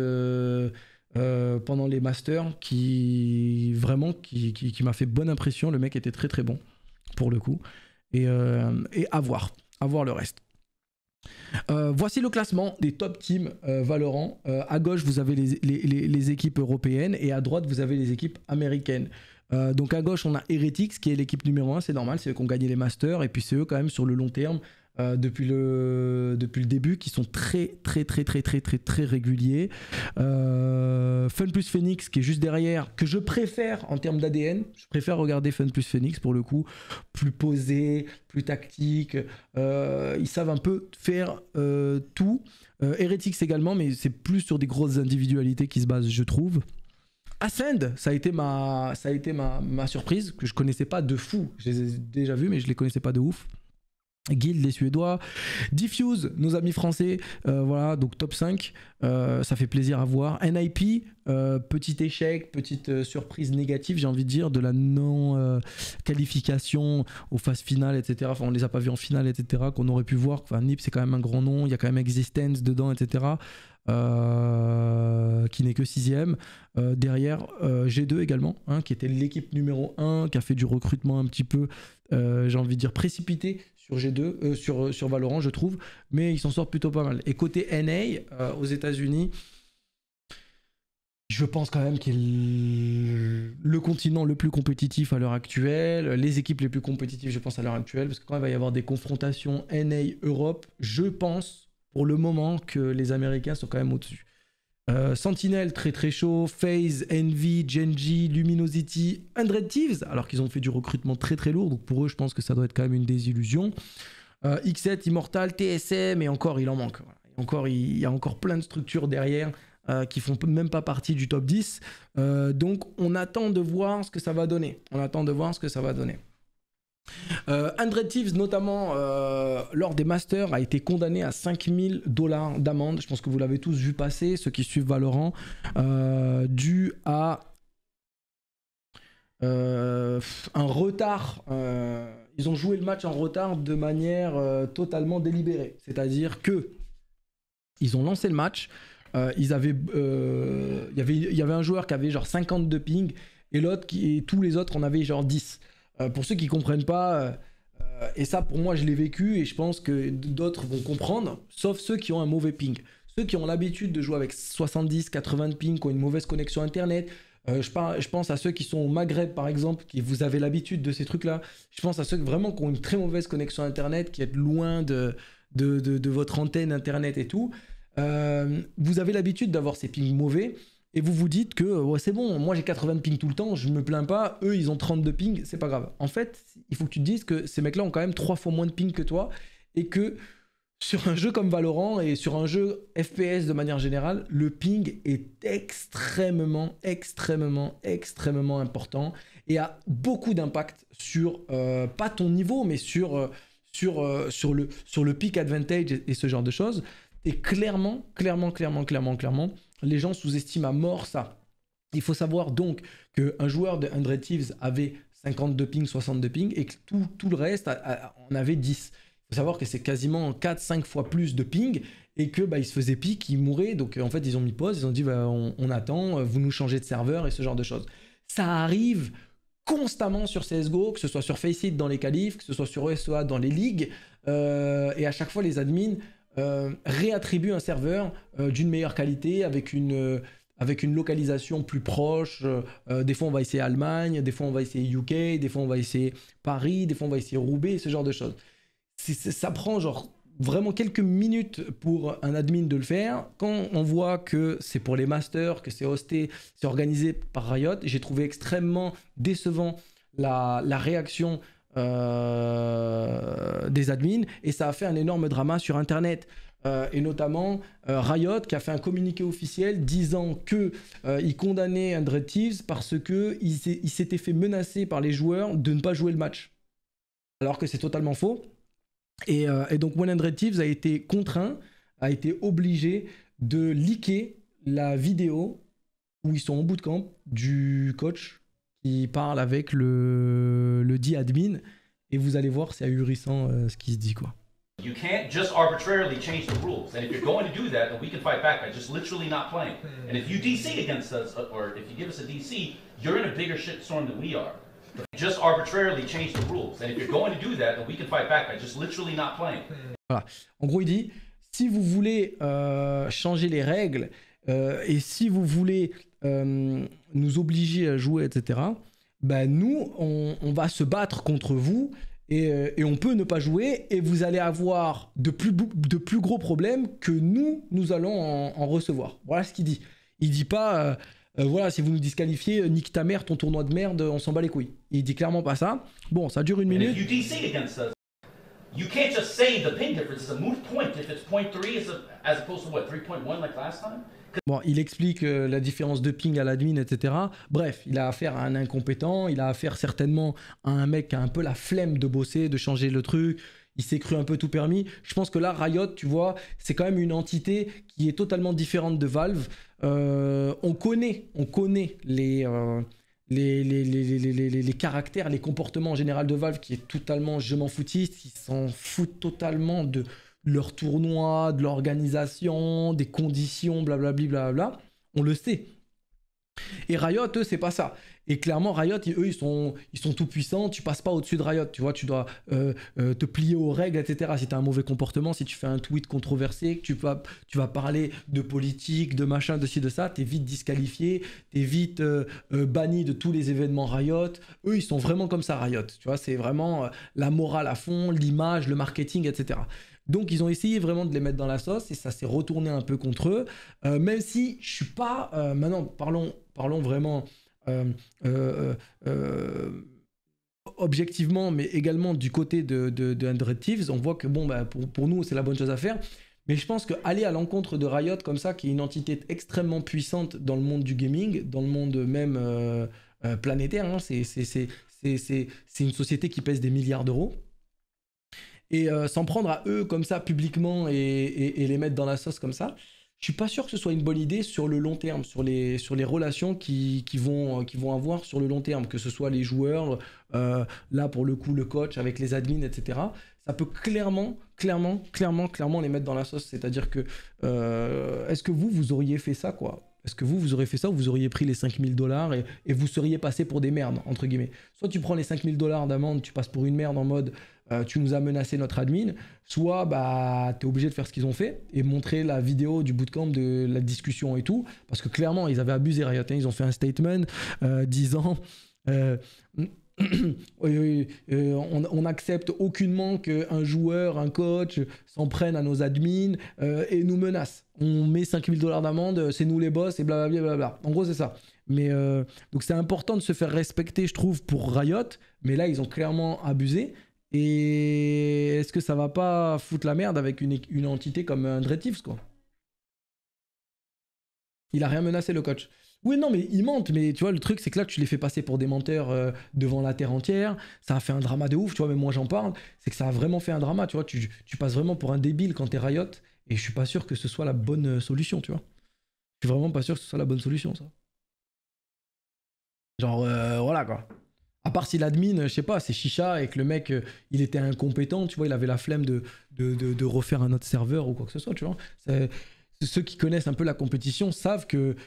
pendant les masters, qui vraiment qui, m'a fait bonne impression. Le mec était très très bon pour le coup. Et, et à voir, à voir le reste. Euh, voici le classement des top teams euh, Valorant. Euh, à gauche, vous avez les, les, équipes européennes et à droite, vous avez les équipes américaines. donc à gauche, on a Heretics qui est l'équipe numéro 1, c'est normal, c'est eux qui ont gagné les Masters et puis c'est eux quand même sur le long terme euh, depuis, le, depuis le début, qui sont très très très très très très très réguliers. Euh, Fun plus Phoenix qui est juste derrière, que je préfère en termes d'ADN. Je préfère regarder Fun plus Phoenix pour le coup, plus posé, plus tactique. Euh, ils savent un peu faire euh, tout. Heretics également, mais c'est plus sur des grosses individualités qui se basent, je trouve. Ascend, ça a été ma, ça a été ma, ma surprise que je connaissais pas de fou. Je les ai déjà vus, mais je les connaissais pas de ouf. Guild, les Suédois, Diffuse, nos amis français, euh, voilà, donc top 5, euh, ça fait plaisir à voir. NIP, euh, petit échec, petite surprise négative, j'ai envie de dire, de la non-qualification aux phases finales, etc. Enfin, on les a pas vus en finale, etc., qu'on aurait pu voir. Enfin, NIP, c'est quand même un grand nom, il y a quand même Existence dedans, etc., qui n'est que sixième. derrière, G2 également, hein, qui était l'équipe numéro 1, qui a fait du recrutement un petit peu, j'ai envie de dire, précipité sur G2, euh, sur, euh, sur Valorant, je trouve, mais ils s'en sortent plutôt pas mal. Et côté NA, euh, aux États-Unis, je pense quand même qu'il le continent le plus compétitif à l'heure actuelle, les équipes les plus compétitives, je pense, à l'heure actuelle, parce que quand il va y avoir des confrontations NA-Europe, je pense pour le moment que les Américains sont quand même au-dessus. Euh, Sentinel, très très chaud. Phase, Envy, Genji, Luminosity, 100 Thieves, alors qu'ils ont fait du recrutement très très lourd, donc pour eux, je pense que ça doit être quand même une désillusion. Euh, X7, Immortal, TSM, et encore, il en manque. Encore, il y a encore plein de structures derrière euh, qui font même pas partie du top 10. donc, on attend de voir ce que ça va donner. On attend de voir ce que ça va donner. Euh, Thieves, notamment euh, lors des Masters, a été condamné à 5000 dollars d'amende. Je pense que vous l'avez tous vu passer, ceux qui suivent Valorant, euh, dû à euh, un retard. ils ont joué le match en retard de manière totalement délibérée. C'est-à-dire que ils ont lancé le match. ils avaient, il y avait, un joueur qui avait genre de ping et et tous les autres en avaient genre 10. Euh, pour ceux qui ne comprennent pas, euh, euh, et ça pour moi je l'ai vécu et je pense que d'autres vont comprendre, sauf ceux qui ont un mauvais ping. Ceux qui ont l'habitude de jouer avec 70, 80 ping, qui ont une mauvaise connexion internet. je, pense à ceux qui sont au Maghreb par exemple, qui vous avez l'habitude de ces trucs-là. Je pense à ceux vraiment qui ont une très mauvaise connexion internet, qui êtes loin de, de votre antenne internet et tout. vous avez l'habitude d'avoir ces pings mauvais et vous vous dites que ouais, c'est bon, moi j'ai 80 ping tout le temps, je me plains pas, eux ils ont 32 ping, c'est pas grave. En fait, il faut que tu te dises que ces mecs-là ont quand même trois fois moins de ping que toi et que sur un jeu comme Valorant et sur un jeu FPS de manière générale, le ping est extrêmement, extrêmement, extrêmement important et a beaucoup d'impact sur, euh, pas ton niveau, mais sur, euh, sur, euh, sur, le, sur le peak advantage et, ce genre de choses. Et clairement, clairement, clairement, clairement, clairement, les gens sous-estiment à mort ça. Il faut savoir donc qu'un joueur de 100 Thieves avait 52 pings, 62 pings et que tout, le reste en avait 10. Il faut savoir que c'est quasiment 4-5 fois plus de pings et que bah, se faisait pique, il mourait. Donc en fait, ils ont mis pause, ils ont dit bah, on, attend, euh, vous nous changez de serveur et ce genre de choses. Ça arrive constamment sur CSGO, que ce soit sur Faceit dans les qualifs, que ce soit sur ESOA dans les ligues, euh, et à chaque fois, les admins euh, réattribue un serveur euh, d'une meilleure qualité avec une, euh, avec une localisation plus proche. des fois, on va essayer Allemagne, des fois, on va essayer UK, des fois, on va essayer Paris, des fois, on va essayer Roubaix, ce genre de choses. ça prend genre vraiment quelques minutes pour un admin de le faire. Quand on voit que c'est pour les masters, que c'est hosté, c'est organisé par Riot, j'ai trouvé extrêmement décevant la, la réaction euh, des admins et ça a fait un énorme drama sur internet. Euh, et notamment euh, Riot qui a fait un communiqué officiel disant que il condamnait Andre parce que il s'était fait menacer par les joueurs de ne pas jouer le match. Alors que c'est totalement faux. Et, et donc andre Thieves a été contraint, a été obligé de leaker la vidéo où ils sont en bootcamp du coach qui parle avec le, le dit admin et vous allez voir, c'est ahurissant euh, ce qui se dit quoi. You can't just arbitrarily change the rules. And if you're going to do that, then we can fight back by just literally not playing. And if you DC against us, uh, or if you give us a DC, you're in a bigger shitstorm than we are. Just arbitrarily change the rules. And if you're going to do that, then we can fight back by just literally not playing. Voilà. En gros, il dit si vous voulez euh, changer les règles euh, et si vous voulez euh, nous obliger à jouer, etc., Ben bah, nous, on, va se battre contre vous euh, et, on peut ne pas jouer et vous allez avoir de plus, gros problèmes que nous, nous allons en, recevoir. Voilà ce qu'il dit. Il dit pas, euh, euh, voilà, si vous nous disqualifiez, nique ta mère, ton tournoi de merde, on s'en bat les couilles. Il dit clairement pas ça. Bon, ça dure une minute. You can't just say the pin difference is a moot point if it's point as opposed to what 3.1 like last time. Bon, il explique euh, la différence de ping à l'admin, etc. Bref, il a affaire à un incompétent, il a affaire certainement à un mec qui a un peu la flemme de bosser, de changer le truc. Il s'est cru un peu tout permis. Je pense que là, Riot, tu vois, c'est quand même une entité qui est totalement différente de Valve. Euh, on connaît, on connaît euh, les, les, les, caractères, les comportements en général de Valve qui est totalement je m'en foutiste, qui s'en fout totalement de, leur tournoi, de l'organisation, des conditions, bla blablabla. On le sait. Et Riot, eux, c'est pas ça. Et clairement, Riot, eux, ils sont, ils sont tout puissants. Tu passes pas au-dessus de Riot. Tu vois, tu dois euh, euh, te plier aux règles, etc. Si tu as un mauvais comportement, si tu fais un tweet controversé, que tu vas, tu vas parler de politique, de machin, de ci, de ça, t'es vite disqualifié, t'es vite euh, banni de tous les événements Riot. Eux, ils sont vraiment comme ça, Riot. Tu vois, c'est vraiment la morale à fond, l'image, le marketing, etc. Donc ils ont essayé vraiment de les mettre dans la sauce et ça s'est retourné un peu contre eux. Euh, même si je suis pas euh, maintenant parlons parlons vraiment euh, objectivement, mais également du côté de, de, de on voit que bon bah, pour, nous c'est la bonne chose à faire. Mais je pense qu'aller à l'encontre de Riot comme ça, qui est une entité extrêmement puissante dans le monde du gaming, dans le monde même planétaire, hein, c'est une société qui pèse des milliards d'euros et euh, s'en prendre à eux comme ça publiquement et, les mettre dans la sauce comme ça, je suis pas sûr que ce soit une bonne idée sur le long terme, sur les, sur les relations qui, vont, euh, qui vont avoir sur le long terme, que ce soit les joueurs, euh, là pour le coup le coach avec les admins, etc. Ça peut clairement, clairement, clairement, clairement les mettre dans la sauce. C'est-à-dire que est-ce que vous, vous auriez fait ça quoi est-ce que vous, vous auriez fait ça ou vous auriez pris les 5000 dollars et, et, vous seriez passé pour des merdes, entre guillemets Soit tu prends les 5000 dollars d'amende, tu passes pour une merde en mode euh, tu nous as menacé notre admin, soit bah, tu es obligé de faire ce qu'ils ont fait et montrer la vidéo du bootcamp de la discussion et tout, parce que clairement, ils avaient abusé Riot, hein. ils ont fait un statement euh, disant... Euh, [CLEARS THROAT] on, on, accepte aucunement qu'un joueur, un coach s'en prenne à nos admins et nous menace. On met 5000 dollars d'amende, c'est nous les boss et blablabla. Bla bla bla en gros, c'est ça. Mais donc c'est important de se faire respecter, je trouve, pour Riot. Mais là, ils ont clairement abusé. Et est-ce que ça va pas foutre la merde avec une, entité comme un euh, Dretifs, quoi Il a rien menacé, le coach. Oui, non, mais il mente mais tu vois, le truc, c'est que là, tu les fais passer pour des menteurs euh, devant la terre entière. Ça a fait un drama de ouf, tu vois, mais moi, j'en parle. C'est que ça a vraiment fait un drama, tu vois. Tu, passes vraiment pour un débile quand t'es Riot, et je suis pas sûr que ce soit la bonne euh, solution, tu vois. Je suis vraiment pas sûr que ce soit la bonne solution, ça. Genre, voilà, quoi. À part si l'admin, je sais pas, c'est chicha et que le mec, euh, il était incompétent, tu vois, il avait la flemme de, de, refaire un autre serveur ou quoi que ce soit, tu vois. Ceux qui connaissent un peu la compétition savent que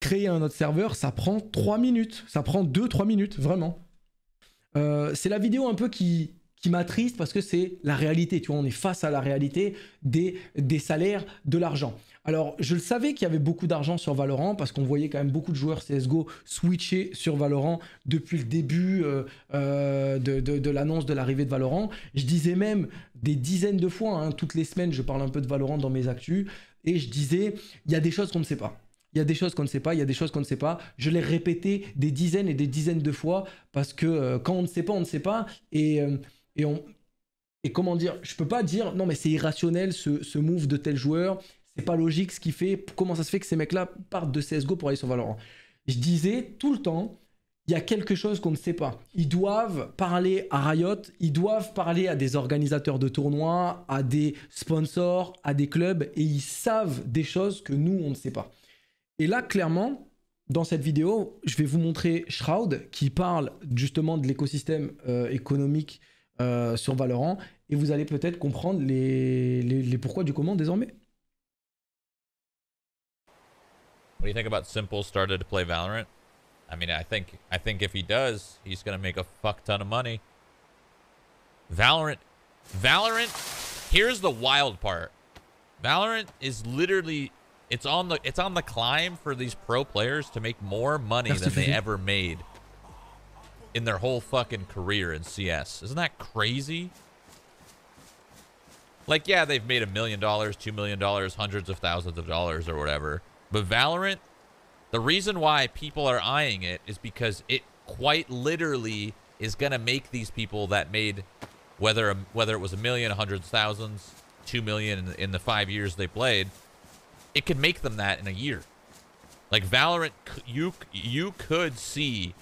créer un autre serveur, ça prend 3 minutes. Ça prend 2-3 minutes, vraiment. Euh, c'est la vidéo un peu qui, qui m'attriste parce que c'est la réalité. Tu vois, on est face à la réalité des, des salaires, de l'argent. Alors, je le savais qu'il y avait beaucoup d'argent sur Valorant parce qu'on voyait quand même beaucoup de joueurs CSGO switcher sur Valorant depuis le début euh, euh, de, de, de l'annonce de l'arrivée de Valorant. Je disais même des dizaines de fois, hein, toutes les semaines, je parle un peu de Valorant dans mes actus, et je disais, il y a des choses qu'on ne sait pas. Il y a des choses qu'on ne sait pas, il y a des choses qu'on ne sait pas. Je l'ai répété des dizaines et des dizaines de fois parce que euh, quand on ne sait pas, on ne sait pas. Et et on. Et comment dire Je peux pas dire non, mais c'est irrationnel ce, ce, move de tel joueur, c'est pas logique ce qu'il fait, comment ça se fait que ces mecs-là partent de CSGO pour aller sur Valorant Je disais tout le temps, il y a quelque chose qu'on ne sait pas. Ils doivent parler à Riot, ils doivent parler à des organisateurs de tournois, à des sponsors, à des clubs, et ils savent des choses que nous, on ne sait pas. Et là, clairement, dans cette vidéo, je vais vous montrer Shroud qui parle justement de l'écosystème euh, économique euh, sur Valorant et vous allez peut-être comprendre les, les, pourquoi du comment désormais. What do you think about Simple started to play Valorant? I mean, I think I think if he does, he's gonna make a fuck ton of money. Valorant, Valorant. Here's the wild part. Valorant is literally it's on the it's on the climb for these pro players to make more money than they ever made in their whole fucking career in CS. Isn't that crazy? Like, yeah, they've made a million dollars, two million dollars, hundreds of thousands of dollars or whatever. But Valorant, the reason why people are eyeing it is because it quite literally is going to make these people that made whether whether it was a million, a hundred thousands, two million in, in the five years they played, it could make them that in a year. Like Valorant, you you could see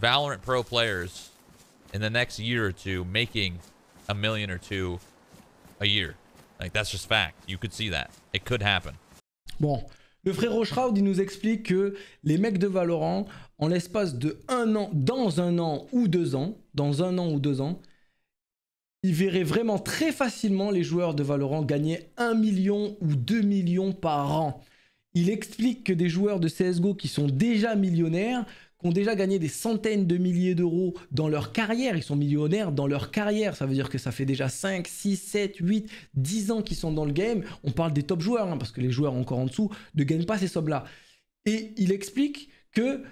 Valorant pro players in the next year or two making a million or two a year. Like, that's just fact. You could see that. It could happen. Bon. Le frère Shroud, il nous explique que les mecs de Valorant, en l'espace de un an, dans un an ou deux ans, dans un an ou deux ans, ils verraient vraiment très facilement les joueurs de Valorant gagner un million ou deux millions par an. Il explique que des joueurs de CSGO qui sont déjà millionnaires ont déjà gagné des centaines de milliers d'euros dans leur carrière, ils sont millionnaires dans leur carrière, ça veut dire que ça fait déjà 5, 6, 7, 8, 10 ans qu'ils sont dans le game, on parle des top joueurs, hein, parce que les joueurs encore en dessous ne gagnent pas ces sommes-là. Et il explique que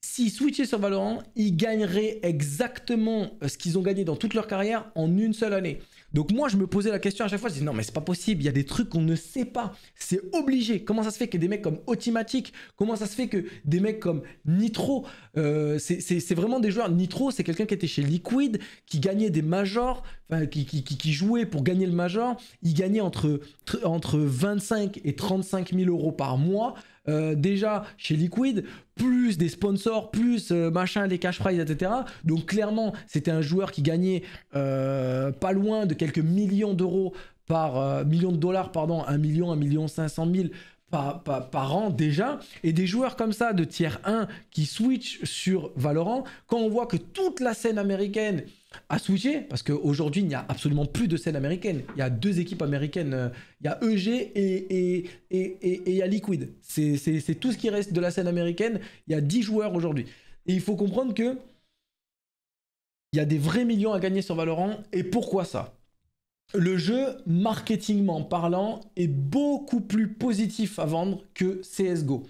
s'ils switchaient sur Valorant, ils gagneraient exactement euh, ce qu'ils ont gagné dans toute leur carrière en une seule année. Donc moi, je me posais la question à chaque fois, je disais non mais c'est pas possible, il y a des trucs qu'on ne sait pas, c'est obligé. Comment ça se fait que des mecs comme Automatique comment ça se fait que des mecs comme Nitro, euh, c'est vraiment des joueurs, Nitro c'est quelqu'un qui était chez Liquid, qui gagnait des majors, enfin, qui, jouait pour gagner le major, il gagnait entre, entre 25 et 35 000 euros par mois, euh, déjà chez Liquid, plus des sponsors, plus euh, machin, les cash prizes, etc. Donc clairement, c'était un joueur qui gagnait euh, pas loin de quelques millions d'euros par millions de dollars, pardon, 1 million, 1 million 500 000 par, an déjà, et des joueurs comme ça de tiers 1 qui switchent sur Valorant, quand on voit que toute la scène américaine a switché, parce qu'aujourd'hui il n'y a absolument plus de scène américaine, il y a deux équipes américaines, euh, il y a EG et, il y a Liquid, c'est tout ce qui reste de la scène américaine, il y a 10 joueurs aujourd'hui. Et il faut comprendre que il y a des vrais millions à gagner sur Valorant, et pourquoi ça le jeu, marketingment parlant, est beaucoup plus positif à vendre que CSGO.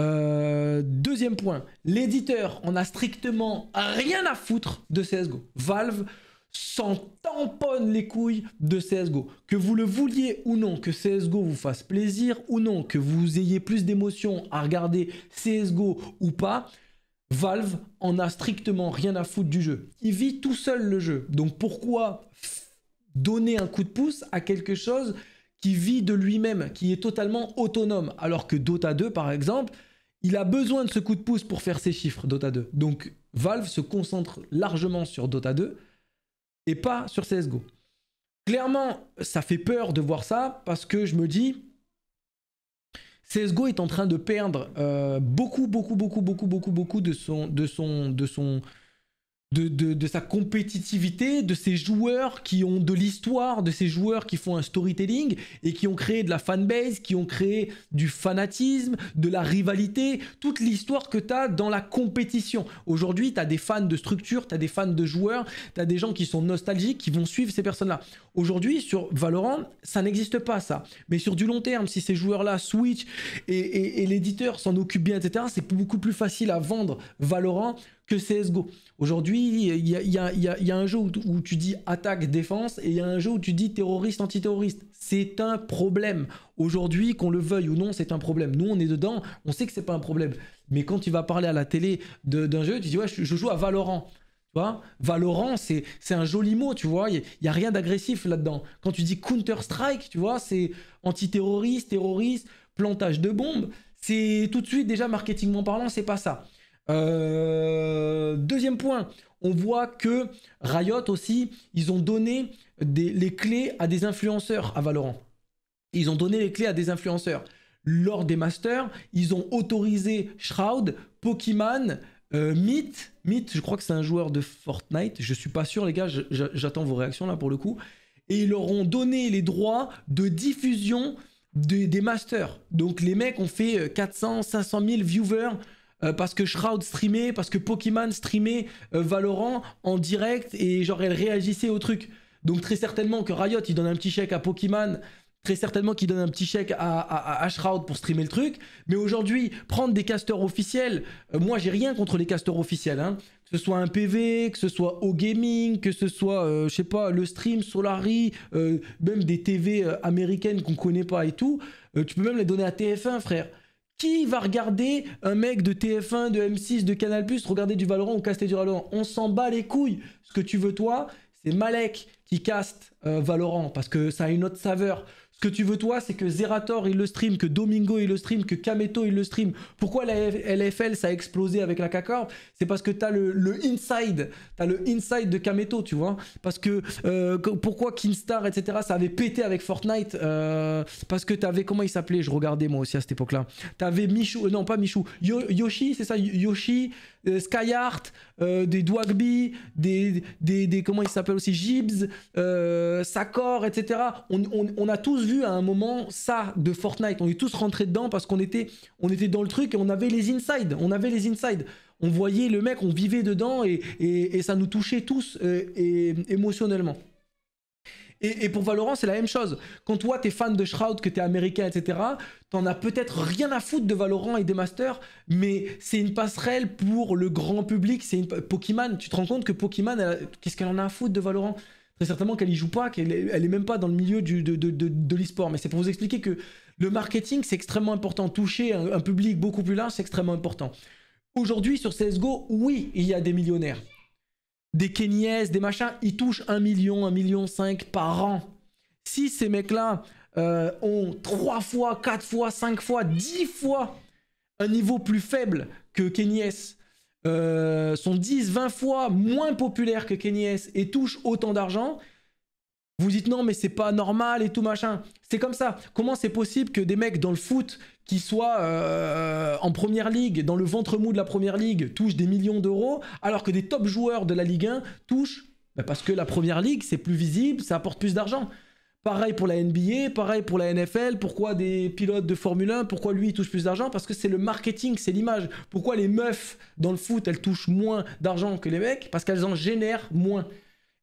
Euh, deuxième point, l'éditeur, en a strictement rien à foutre de CSGO. Valve s'en tamponne les couilles de CSGO. Que vous le vouliez ou non, que CSGO vous fasse plaisir ou non, que vous ayez plus d'émotions à regarder CSGO ou pas, Valve en a strictement rien à foutre du jeu. Il vit tout seul le jeu. Donc pourquoi donner un coup de pouce à quelque chose qui vit de lui-même, qui est totalement autonome. Alors que Dota 2, par exemple, il a besoin de ce coup de pouce pour faire ses chiffres, Dota 2. Donc Valve se concentre largement sur Dota 2 et pas sur CSGO. Clairement, ça fait peur de voir ça parce que je me dis, CSGO est en train de perdre euh, beaucoup, beaucoup, beaucoup, beaucoup, beaucoup, beaucoup de son, de son, de son, de, sa compétitivité, de ces joueurs qui ont de l'histoire, de ces joueurs qui font un storytelling et qui ont créé de la fanbase, qui ont créé du fanatisme, de la rivalité, toute l'histoire que tu as dans la compétition. Aujourd'hui, tu as des fans de structure, tu as des fans de joueurs, tu as des gens qui sont nostalgiques, qui vont suivre ces personnes-là. Aujourd'hui, sur Valorant, ça n'existe pas ça. Mais sur du long terme, si ces joueurs-là switch et, et l'éditeur s'en occupe bien, etc., c'est beaucoup plus facile à vendre Valorant que CSGO. Aujourd'hui, il y a, un jeu où, tu dis attaque-défense et il y a un jeu où tu dis terroriste-antiterroriste. C'est un problème. Aujourd'hui, qu'on le veuille ou non, c'est un problème. Nous, on est dedans, on sait que c'est pas un problème. Mais quand tu vas parler à la télé d'un jeu, tu dis ouais, je, joue à Valorant. Tu vois Valorant, c'est un joli mot, tu vois. Il n'y a, rien d'agressif là-dedans. Quand tu dis Counter-Strike, tu vois, c'est antiterroriste, terroriste, plantage de bombes. C'est tout de suite, déjà marketingment parlant, c'est pas ça. Euh, deuxième point, on voit que Riot aussi, ils ont donné les clés à des influenceurs à Valorant. Ils ont donné les clés à des influenceurs. Lors des masters, ils ont autorisé Shroud, Pokémon, euh, Myth. je crois que c'est un joueur de Fortnite. Je suis pas sûr, les gars. J'attends vos réactions là pour le coup. Et ils leur ont donné les droits de diffusion des, des masters. Donc les mecs ont fait 400, 500 000 viewers euh, parce que Shroud streamait, parce que Pokémon streamait euh, Valorant en direct et genre elle réagissait au truc. Donc très certainement que Riot il donne un petit chèque à Pokémon, très certainement qu'il donne un petit chèque à, Shroud pour streamer le truc. Mais aujourd'hui, prendre des casteurs officiels, euh, moi j'ai rien contre les casteurs officiels. Hein. Que ce soit un PV, que ce soit au gaming, que ce soit, je sais pas, le stream, Solari, même des TV américaines qu'on connaît pas et tout. tu peux même les donner à TF1, frère. Qui va regarder un mec de TF1, de M6, de Canal+, regarder du Valorant ou caster du Valorant On s'en bat les couilles. Ce que tu veux, toi, c'est Malek qui caste euh, Valorant parce que ça a une autre saveur. Ce que tu veux toi, c'est que Zerator il le stream, que Domingo il le stream, que Kameto il le stream. Pourquoi la LFL ça a explosé avec la k C'est parce que t'as le, le inside, t'as le inside de Kameto, tu vois. Parce que euh, pourquoi Kingstar, etc. Ça avait pété avec Fortnite euh, parce que t'avais comment il s'appelait Je regardais moi aussi à cette époque-là. T'avais Michou, euh, non pas Michou, Yoshi, c'est ça, Yoshi, Skyheart, des Dwagby, des, des, des, comment il s'appelle aussi, Gibbs, Sakor, etc. On, on a tous à un moment ça de Fortnite. On est tous rentrés dedans parce qu'on était, on était dans le truc et on avait les insides. On avait les insides. On voyait le mec, on vivait dedans et, ça nous touchait tous euh, et, émotionnellement. Et, pour Valorant, c'est la même chose. Quand toi, t'es fan de Shroud, que t'es américain, etc., t'en as peut-être rien à foutre de Valorant et des Masters, mais c'est une passerelle pour le grand public. C'est une... Pokémon, tu te rends compte que Pokémon, qu'est-ce qu'elle en a à foutre de Valorant c'est certainement qu'elle y joue pas, qu'elle n'est elle est même pas dans le milieu de, de, l'e-sport. Mais c'est pour vous expliquer que le marketing, c'est extrêmement important. Toucher un, public beaucoup plus large, c'est extrêmement important. Aujourd'hui, sur CSGO, oui, il y a des millionnaires. Des Kenyes, des machins, ils touchent 1 million, 1 million 5 par an. Si ces mecs-là euh, ont 3 fois, 4 fois, 5 fois, 10 fois un niveau plus faible que Kenyes, euh, sont 10-20 fois moins populaires que Kenny et touchent autant d'argent, vous dites non mais c'est pas normal et tout machin. C'est comme ça. Comment c'est possible que des mecs dans le foot qui soient euh, en première ligue, dans le ventre mou de la première ligue, touchent des millions d'euros, alors que des top joueurs de la Ligue 1 touchent bah, parce que la première ligue c'est plus visible, ça apporte plus d'argent. Pareil pour la NBA, pareil pour la NFL. Pourquoi des pilotes de Formule 1 Pourquoi lui, il touche plus d'argent Parce que c'est le marketing, c'est l'image. Pourquoi les meufs dans le foot, elles touchent moins d'argent que les mecs Parce qu'elles en génèrent moins.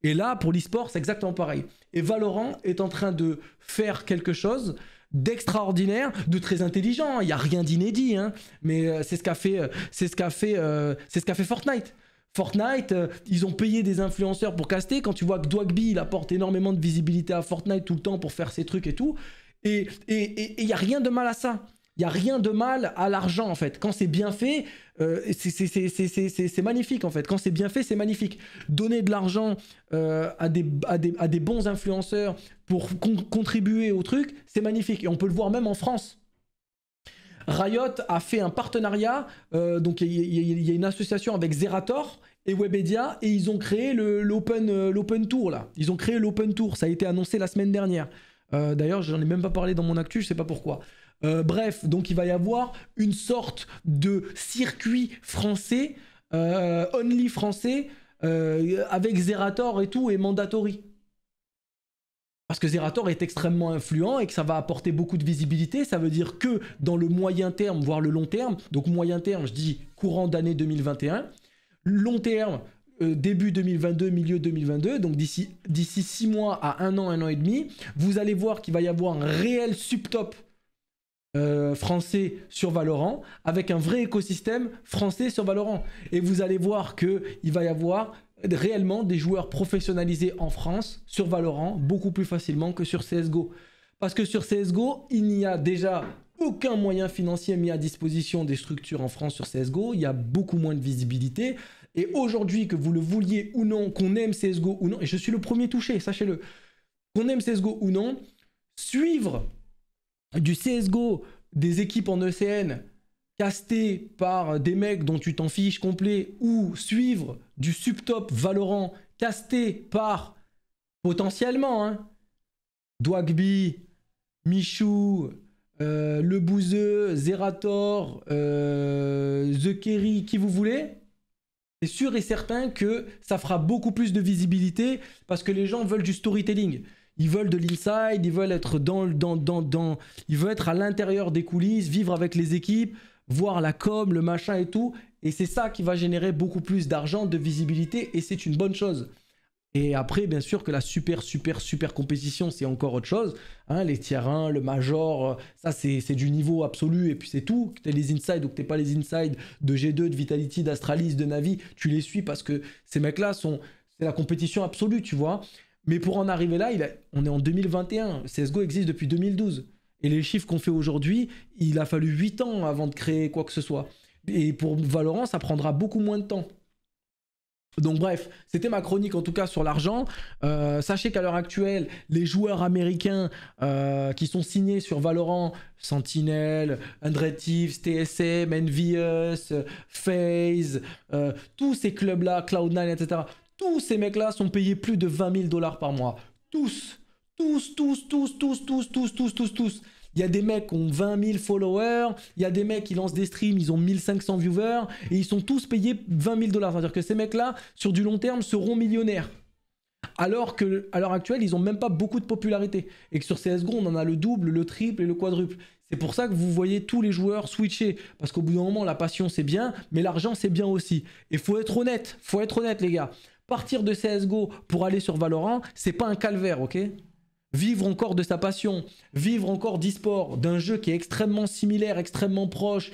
Et là, pour l'e-sport, c'est exactement pareil. Et Valorant est en train de faire quelque chose d'extraordinaire, de très intelligent. Il n'y a rien d'inédit, hein. mais euh, c'est ce qu'a fait, euh, c'est ce qu'a fait, euh, c'est ce qu'a fait Fortnite. Fortnite, euh, ils ont payé des influenceurs pour caster. Quand tu vois que Dwagby, il apporte énormément de visibilité à Fortnite tout le temps pour faire ses trucs et tout. Et il et, n'y a rien de mal à ça. Il n'y a rien de mal à l'argent, en fait. Quand c'est bien fait, euh, c'est magnifique, en fait. Quand c'est bien fait, c'est magnifique. Donner de l'argent euh, à, des, à, des, bons influenceurs pour contribuer au truc, c'est magnifique. Et on peut le voir même en France. Riot a fait un partenariat, euh, donc il y, a une association avec Zerator et Webedia, et ils ont créé euh, l'Open Tour là. Ils ont créé l'Open Tour, ça a été annoncé la semaine dernière. Euh, D'ailleurs, j'en ai même pas parlé dans mon actu, je sais pas pourquoi. Euh, bref, donc il va y avoir une sorte de circuit français, only français, avec Zerator et tout, et Mandatory. Parce que Zerator est extrêmement influent et que ça va apporter beaucoup de visibilité. Ça veut dire que dans le moyen terme, voire le long terme, donc moyen terme, je dis courant d'année 2021, long terme, euh, début 2022, milieu 2022, donc d'ici six mois à un an, un an et demi, vous allez voir qu'il va y avoir un réel subtop euh, français sur Valorant avec un vrai écosystème français sur Valorant. Et vous allez voir qu'il va y avoir réellement des joueurs professionnalisés en France sur Valorant beaucoup plus facilement que sur CSGO. Parce que sur CSGO, il n'y a déjà aucun moyen financier mis à disposition des structures en France sur CSGO, il y a beaucoup moins de visibilité. Et aujourd'hui, que vous le vouliez ou non, qu'on aime CSGO ou non, et je suis le premier touché, sachez-le, qu'on aime CSGO ou non, suivre du CSGO des équipes en ECN casté par des mecs dont tu t'en fiches complet ou suivre du subtop Valorant casté par potentiellement hein, Dwagby, Michou, Lebouzeux, Le Bouzeux, Zerator, euh, The Kerry, qui vous voulez, c'est sûr et certain que ça fera beaucoup plus de visibilité parce que les gens veulent du storytelling. Ils veulent de l'inside, ils veulent être dans, dans, dans, dans, ils veulent être à l'intérieur des coulisses, vivre avec les équipes, voir la com, le machin et tout. Et c'est ça qui va générer beaucoup plus d'argent, de visibilité, et c'est une bonne chose. Et après, bien sûr que la super, super, super compétition, c'est encore autre chose. Hein, les tiers 1, le major, euh, ça c'est du niveau absolu et puis c'est tout. tu t'es les inside ou que t'es pas les insides de G2, de Vitality, d'Astralis, de Navi, tu les suis parce que ces mecs-là sont... C'est la compétition absolue, tu vois. Mais pour en arriver là, on est en 2021. CSGO existe depuis 2012. Et les chiffres qu'on fait aujourd'hui, il a fallu 8 ans avant de créer quoi que ce soit. Et pour Valorant, ça prendra beaucoup moins de temps. Donc bref, c'était ma chronique en tout cas sur l'argent. Euh, sachez qu'à l'heure actuelle, les joueurs américains euh, qui sont signés sur Valorant, Sentinel, Andretti, TSM, Envious, FaZe, euh, tous ces clubs-là, Cloud9, etc., tous ces mecs-là sont payés plus de 20 000 dollars par mois. Tous tous, tous, tous, tous, tous, tous, tous, tous, tous. Il y a des mecs qui ont 20 000 followers, il y a des mecs qui lancent des streams, ils ont 1500 viewers, et ils sont tous payés 20 000 dollars. C'est-à-dire que ces mecs-là, sur du long terme, seront millionnaires. Alors qu'à l'heure actuelle, ils n'ont même pas beaucoup de popularité. Et que sur CSGO, on en a le double, le triple et le quadruple. C'est pour ça que vous voyez tous les joueurs switcher. Parce qu'au bout d'un moment, la passion, c'est bien, mais l'argent, c'est bien aussi. Et faut être honnête, faut être honnête, les gars. Partir de CSGO pour aller sur Valorant, c'est pas un calvaire, ok vivre encore de sa passion, vivre encore d'e-sport, d'un jeu qui est extrêmement similaire, extrêmement proche,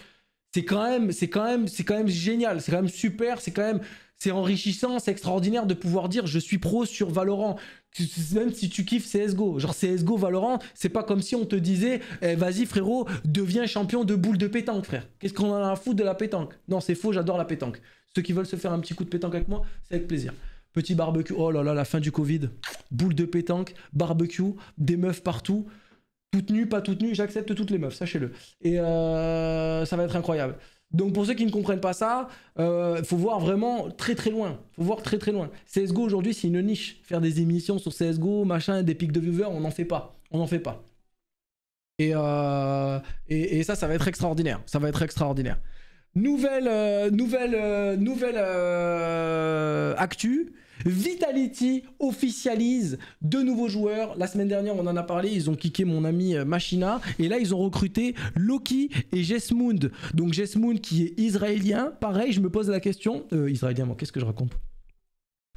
c'est quand même, c'est quand même, c'est quand même génial, c'est quand même super, c'est quand même, c'est enrichissant, c'est extraordinaire de pouvoir dire je suis pro sur Valorant. Même si tu kiffes CSGO, genre CSGO Valorant, c'est pas comme si on te disait eh, vas-y frérot, deviens champion de boule de pétanque frère. Qu'est-ce qu'on en a à foutre de la pétanque Non, c'est faux, j'adore la pétanque. Ceux qui veulent se faire un petit coup de pétanque avec moi, c'est avec plaisir. Petit barbecue, oh là là, la fin du Covid, boule de pétanque, barbecue, des meufs partout, toutes nues, pas toutes nues, j'accepte toutes les meufs, sachez-le. Et euh, ça va être incroyable. Donc pour ceux qui ne comprennent pas ça, il euh, faut voir vraiment très très loin. Faut voir très très loin. CSGO aujourd'hui c'est une niche. Faire des émissions sur CSGO, machin, des pics de viewers, on n'en fait pas. On n'en fait pas. Et, euh, et, et, ça, ça va être extraordinaire. Ça va être extraordinaire. Nouvelle, euh, nouvelle, euh, nouvelle euh, actu. Vitality officialise deux nouveaux joueurs. La semaine dernière, on en a parlé. Ils ont kické mon ami Machina. Et là, ils ont recruté Loki et Jesmund. Donc, Jesmund qui est israélien. Pareil, je me pose la question. israélien, qu'est-ce que je raconte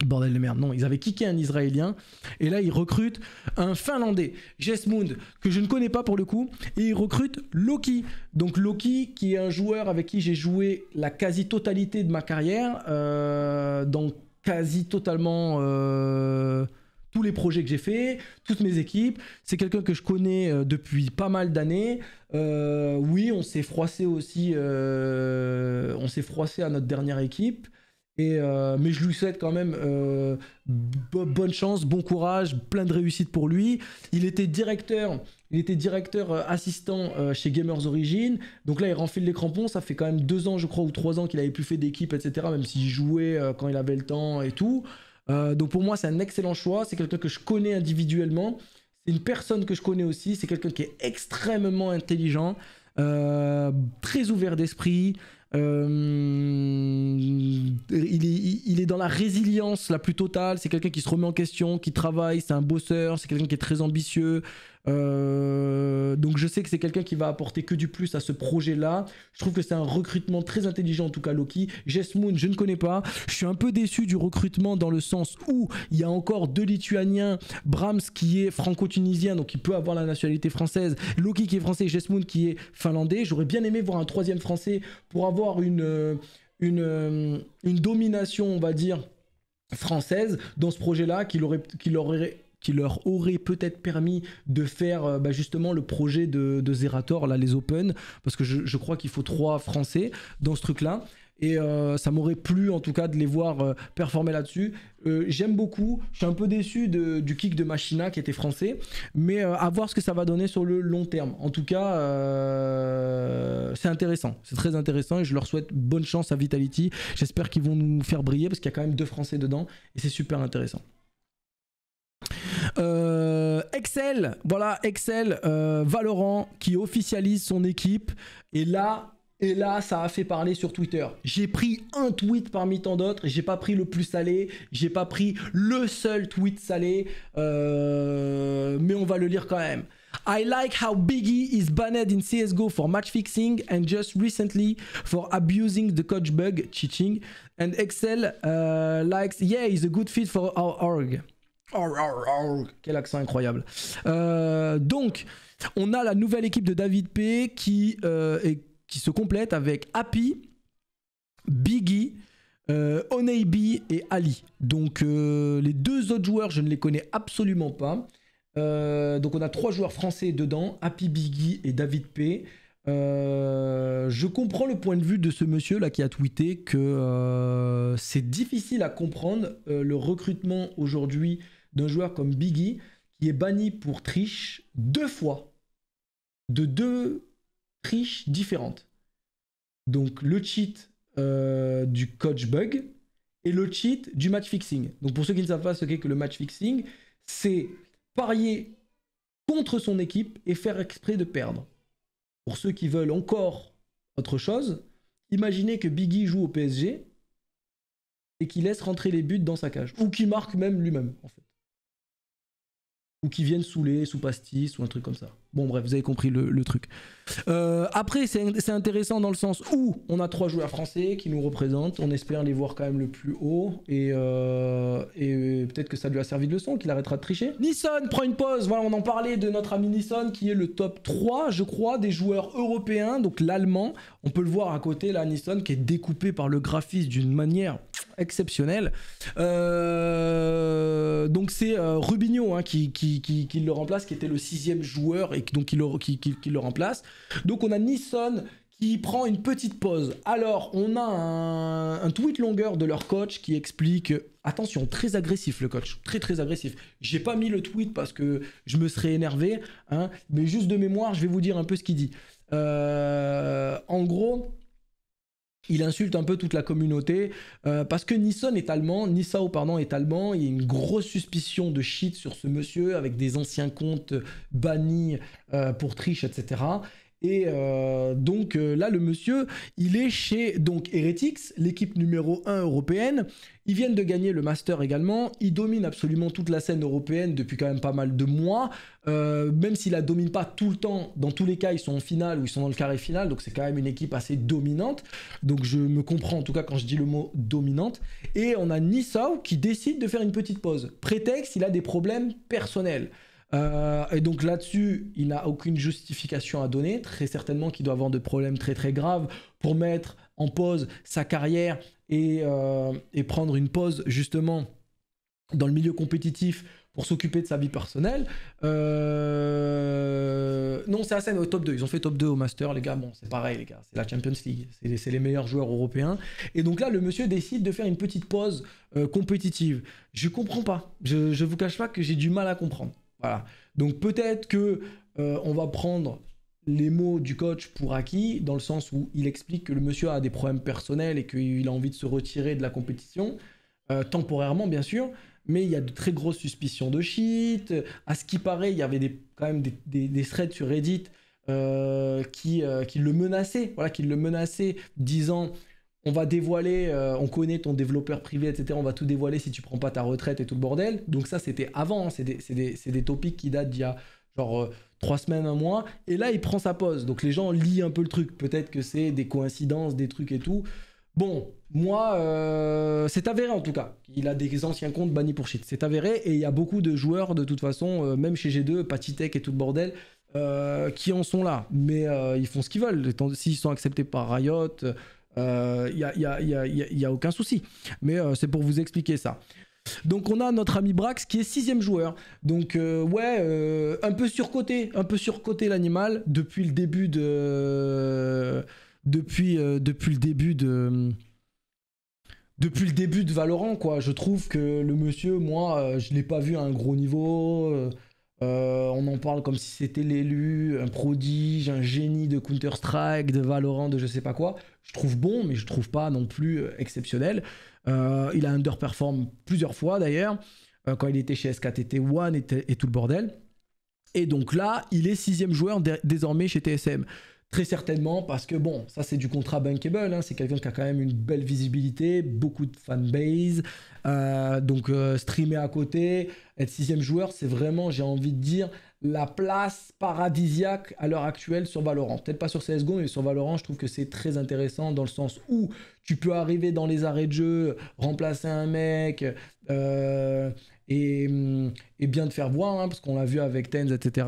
Bordel de merde, non, ils avaient kické un Israélien, et là ils recrutent un Finlandais, Jesmund, que je ne connais pas pour le coup, et ils recrutent Loki. Donc Loki, qui est un joueur avec qui j'ai joué la quasi-totalité de ma carrière, euh, dans quasi totalement euh, tous les projets que j'ai fait, toutes mes équipes. C'est quelqu'un que je connais euh, depuis pas mal d'années. oui, on s'est froissé aussi, on s'est froissé à notre dernière équipe. Euh, mais je lui souhaite quand même euh, bonne chance, bon courage, plein de réussite pour lui. Il était directeur, il était directeur euh, assistant chez Gamers Origin. Donc là, il renfile les crampons. Ça fait quand même deux ans, je crois, ou trois ans qu'il avait plus fait d'équipe, etc. Même s'il jouait quand il avait le temps et tout. donc pour moi, c'est un excellent choix. C'est quelqu'un que je connais individuellement. C'est une personne que je connais aussi. C'est quelqu'un qui est extrêmement intelligent, très ouvert d'esprit. Euh, il, est, il, est, dans la résilience la plus totale. C'est quelqu'un qui se remet en question, qui travaille, c'est un bosseur, c'est quelqu'un qui est très ambitieux. Euh, donc je sais que c'est quelqu'un qui va apporter que du plus à ce projet-là. Je trouve que c'est un recrutement très intelligent en tout cas Loki. Jess je ne connais pas. Je suis un peu déçu du recrutement dans le sens où il y a encore deux Lituaniens, Brahms qui est franco-tunisien donc il peut avoir la nationalité française, Loki qui est français et qui est finlandais. J'aurais bien aimé voir un troisième français pour avoir une, euh, une, euh, une domination on va dire française dans ce projet-là qui aurait, qu'il aurait qui leur aurait peut-être permis de faire euh, bah, justement le projet de, Zerator, là, les Open, parce que je, crois qu'il faut trois Français dans ce truc-là et euh, ça m'aurait plu en tout cas de les voir euh, performer là-dessus. J'aime beaucoup, je suis un peu déçu du kick de Machina qui était français, mais à voir ce que ça va donner sur le long terme. En tout cas, c'est intéressant, c'est très intéressant et je leur souhaite bonne chance à Vitality. J'espère qu'ils vont nous faire briller parce qu'il y a quand même deux Français dedans et c'est super intéressant. Euh, Excel, voilà, Excel, euh, Valorant qui officialise son équipe. Et là, et là, ça a fait parler sur Twitter. J'ai pris un tweet parmi tant d'autres. J'ai pas pris le plus salé. J'ai pas pris le seul tweet salé. Euh, mais on va le lire quand même. I like how Biggie is banned in CSGO for match fixing and just recently for abusing the coach bug, cheating. And Excel uh, likes, yeah, he's a good fit for our org. Quel accent incroyable. Euh, donc, on a la nouvelle équipe de David P qui, euh, qui se complète avec Happy, Biggie, euh, Oneibi et Ali. Donc, euh, les deux autres joueurs, je ne les connais absolument pas. donc, on a trois joueurs français dedans Happy, Biggie et David P. je comprends le point de vue de ce monsieur là qui a tweeté que c'est difficile à comprendre le recrutement aujourd'hui d'un joueur comme Biggie qui est banni pour triche deux fois de deux triches différentes. Donc le cheat euh, du coach bug et le cheat du match fixing. Donc pour ceux qui ne savent pas ce qu'est que le match fixing, c'est parier contre son équipe et faire exprès de perdre. Pour ceux qui veulent encore autre chose, imaginez que Biggie joue au PSG et qu'il laisse rentrer les buts dans sa cage. Ou qu'il marque même lui-même, en fait ou qui viennent saouler sous pastis ou un truc comme ça. Bon bref, vous avez compris le, truc. Euh, après, c'est intéressant dans le sens où on a trois joueurs français qui nous représentent, on espère les voir quand même le plus haut, euh, et, peut-être que ça lui a servi de leçon, qu'il arrêtera de tricher. Nissan prend une pause, voilà, on en parlait de notre ami Nissan qui est le top 3, je crois, des joueurs européens, donc l'allemand. On peut le voir à côté, là, Nissan qui est découpé par le graphiste d'une manière exceptionnel. Euh, donc c'est euh, hein, qui, le remplace, qui était le sixième joueur et donc qui le, remplace. Donc on a Nissan qui prend une petite pause. Alors on a un, tweet longueur de leur coach qui explique Attention, très agressif le coach, très très agressif. J'ai pas mis le tweet parce que je me serais énervé, hein, mais juste de mémoire, je vais vous dire un peu ce qu'il dit. Euh, en gros, il insulte un peu toute la communauté euh, parce que Nissan est allemand, Nissao pardon est allemand, il y a une grosse suspicion de shit sur ce monsieur avec des anciens comptes bannis euh, pour triche, etc. Et euh, donc euh, là, le monsieur, il est chez donc Heretics, l'équipe numéro 1 européenne. Ils viennent de gagner le Master également. Ils dominent absolument toute la scène européenne depuis quand même pas mal de mois. Euh, même s'ils la domine pas tout le temps, dans tous les cas, ils sont en finale ou ils sont dans le carré final. Donc c'est quand même une équipe assez dominante. Donc je me comprends en tout cas quand je dis le mot dominante. Et on a Nissau qui décide de faire une petite pause. Prétexte, il a des problèmes personnels. Euh, et donc là-dessus, il n'a aucune justification à donner. Très certainement qu'il doit avoir de problèmes très très graves pour mettre en pause sa carrière euh, et, prendre une pause justement dans le milieu compétitif pour s'occuper de sa vie personnelle. Euh, non, c'est assez au top 2. Ils ont fait top 2 au Master, les gars. Bon, c'est pareil, les gars. C'est la Champions League. C'est les, meilleurs joueurs européens. Et donc là, le monsieur décide de faire une petite pause compétitive. Je comprends pas. Je, je vous cache pas que j'ai du mal à comprendre. Voilà. Donc peut-être que euh, on va prendre les mots du coach pour acquis, dans le sens où il explique que le monsieur a des problèmes personnels et qu'il a envie de se retirer de la compétition, euh, temporairement bien sûr, mais il y a de très grosses suspicions de shit. À ce qui paraît, il y avait des, quand même des, threads sur Reddit euh, qui, le menaçaient, voilà, qui le menaçaient, disant on va dévoiler, euh, on connaît ton développeur privé, etc. On va tout dévoiler si tu prends pas ta retraite et tout le bordel. Donc ça, c'était avant, hein. c'est des, topics qui datent d'il y a genre euh, trois semaines, un mois. Et là, il prend sa pause. Donc les gens lient un peu le truc. Peut-être que c'est des coïncidences, des trucs et tout. Bon, moi, euh, c'est avéré en tout cas. Il a des anciens comptes bannis pour shit. C'est avéré et il y a beaucoup de joueurs de toute façon, même chez G2, Patitech et tout le bordel, qui en sont là. Mais ils font ce qu'ils veulent. S'ils sont acceptés par Riot il euh, n'y a, y a, aucun souci. Mais euh, c'est pour vous expliquer ça. Donc on a notre ami Brax qui est sixième joueur. Donc euh, ouais, un peu surcoté, un peu surcoté l'animal depuis le début de... Depuis, depuis le début de... Depuis le début de Valorant, quoi. Je trouve que le monsieur, moi, je ne l'ai pas vu à un gros niveau. on en parle comme si c'était l'élu, un prodige, un génie de Counter-Strike, de Valorant, de je sais pas quoi je trouve bon, mais je trouve pas non plus euh, exceptionnel. Euh, il a underperform plusieurs fois d'ailleurs, euh, quand il était chez SKTT One et, tout le bordel. Et donc là, il est sixième joueur désormais chez TSM. Très certainement parce que bon, ça c'est du contrat bankable, hein. c'est quelqu'un qui a quand même une belle visibilité, beaucoup de fanbase, donc streamer à côté, être sixième joueur, c'est vraiment, j'ai envie de dire, la place paradisiaque à l'heure actuelle sur Valorant. Peut-être pas sur CSGO, mais sur Valorant, je trouve que c'est très intéressant dans le sens où tu peux arriver dans les arrêts de jeu, remplacer un mec, euh, mm, et, bien te faire voir, hein, parce qu'on l'a vu avec Tenz, etc.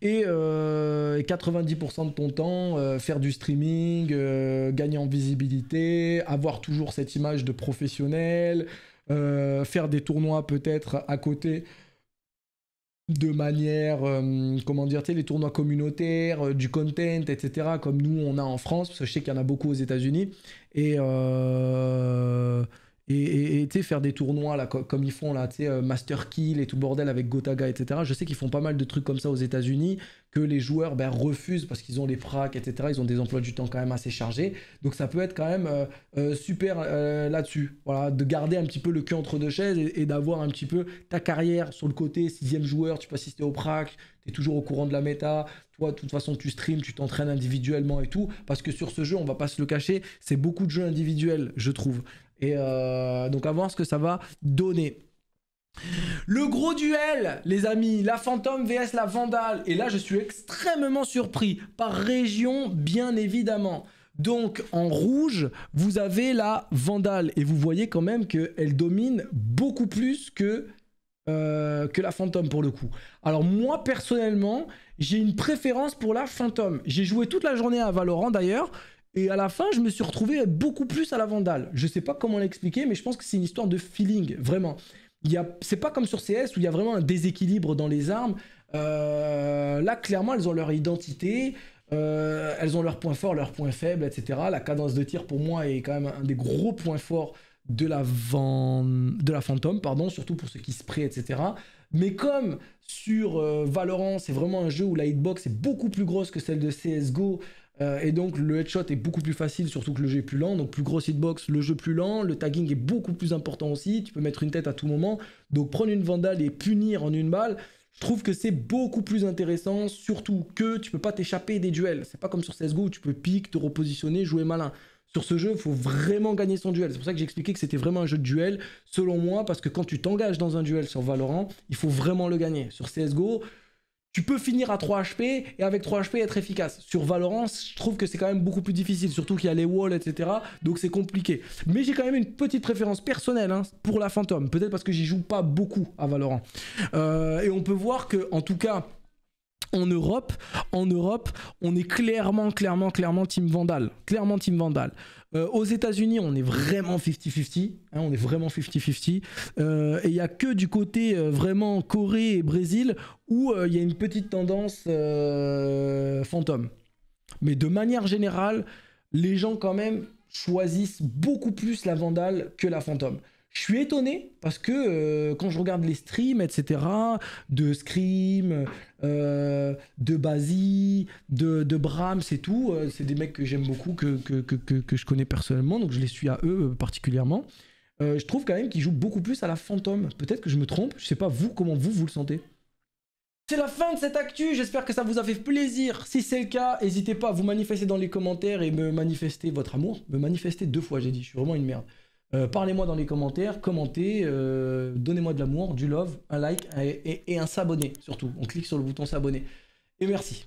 Et 90% euh, de ton temps, euh, faire du streaming, gagner en visibilité, avoir toujours cette image de professionnel, faire des tournois peut-être à côté de manière, euh, comment dire, les tournois communautaires, euh, du content, etc., comme nous on a en France, parce que je sais qu'il y en a beaucoup aux États-Unis. Et euh, et, faire des tournois là, comme, ils font là, euh, Master Kill et tout bordel avec Gotaga, etc. Je sais qu'ils font pas mal de trucs comme ça aux États-Unis, que les joueurs ben, refusent parce qu'ils ont les pracs, etc. Ils ont des emplois du temps quand même assez chargés. Donc ça peut être quand même euh, euh, super là-dessus. Voilà, de garder un petit peu le cul entre deux chaises et, d'avoir un petit peu ta carrière sur le côté, sixième joueur, tu peux assister au prac, tu es toujours au courant de la méta, toi de toute façon tu streams, tu t'entraînes individuellement et tout, parce que sur ce jeu, on va pas se le cacher, c'est beaucoup de jeux individuels, je trouve. Et euh, donc à voir ce que ça va donner. Le gros duel, les amis, la fantôme vs la vandale. Et là, je suis extrêmement surpris. Par région, bien évidemment. Donc en rouge, vous avez la vandale. Et vous voyez quand même qu'elle domine beaucoup plus que, euh, que la fantôme pour le coup. Alors moi personnellement, j'ai une préférence pour la fantôme. J'ai joué toute la journée à Valorant d'ailleurs. Et à la fin, je me suis retrouvé beaucoup plus à la Vandale. Je sais pas comment l'expliquer, mais je pense que c'est une histoire de feeling, vraiment. C'est pas comme sur CS où il y a vraiment un déséquilibre dans les armes. Euh, là, clairement, elles ont leur identité, euh, elles ont leurs points forts, leurs points faibles, etc. La cadence de tir, pour moi, est quand même un des gros points forts de la, de la Phantom, pardon, surtout pour ceux qui se prêtent, etc. Mais comme sur euh, Valorant, c'est vraiment un jeu où la hitbox est beaucoup plus grosse que celle de CSGO, euh, et donc le headshot est beaucoup plus facile, surtout que le jeu est plus lent. Donc plus grosse hitbox, le jeu plus lent, le tagging est beaucoup plus important aussi. Tu peux mettre une tête à tout moment. Donc prendre une vandale et punir en une balle, je trouve que c'est beaucoup plus intéressant, surtout que tu peux pas t'échapper des duels. C'est pas comme sur CSGO où tu peux pique, te repositionner, jouer malin. Sur ce jeu, il faut vraiment gagner son duel. C'est pour ça que j'expliquais que c'était vraiment un jeu de duel, selon moi, parce que quand tu t'engages dans un duel sur Valorant, il faut vraiment le gagner. Sur CSGO, tu peux finir à 3 HP et avec 3 HP être efficace. Sur Valorant, je trouve que c'est quand même beaucoup plus difficile, surtout qu'il y a les walls, etc. Donc c'est compliqué. Mais j'ai quand même une petite préférence personnelle hein, pour la fantôme. Peut-être parce que j'y joue pas beaucoup à Valorant. Euh, et on peut voir que, en tout cas, en Europe, en Europe, on est clairement, clairement, clairement Team Vandal. Clairement Team Vandal. Euh, aux États-Unis, on est vraiment 50-50. Hein, on est vraiment 50-50. Euh, et il n'y a que du côté euh, vraiment Corée et Brésil où il y a une petite tendance fantôme. Mais de manière générale, les gens quand même choisissent beaucoup plus la Vandal que la fantôme je suis étonné parce que euh, quand je regarde les streams, etc., de Scream, euh, de Basie, de, Bram, c'est tout, euh, c'est des mecs que j'aime beaucoup, que, que, que, que, je connais personnellement, donc je les suis à eux particulièrement. je trouve quand même qu'ils jouent beaucoup plus à la fantôme. Peut-être que je me trompe, je sais pas vous, comment vous, vous le sentez. C'est la fin de cette actu, j'espère que ça vous a fait plaisir. Si c'est le cas, n'hésitez pas à vous manifester dans les commentaires et me manifester votre amour. Me manifester deux fois, j'ai dit, je suis vraiment une merde. Euh, parlez-moi dans les commentaires, commentez, euh, donnez-moi de l'amour, du love, un like et, et un s'abonner surtout. On clique sur le bouton s'abonner. Et merci.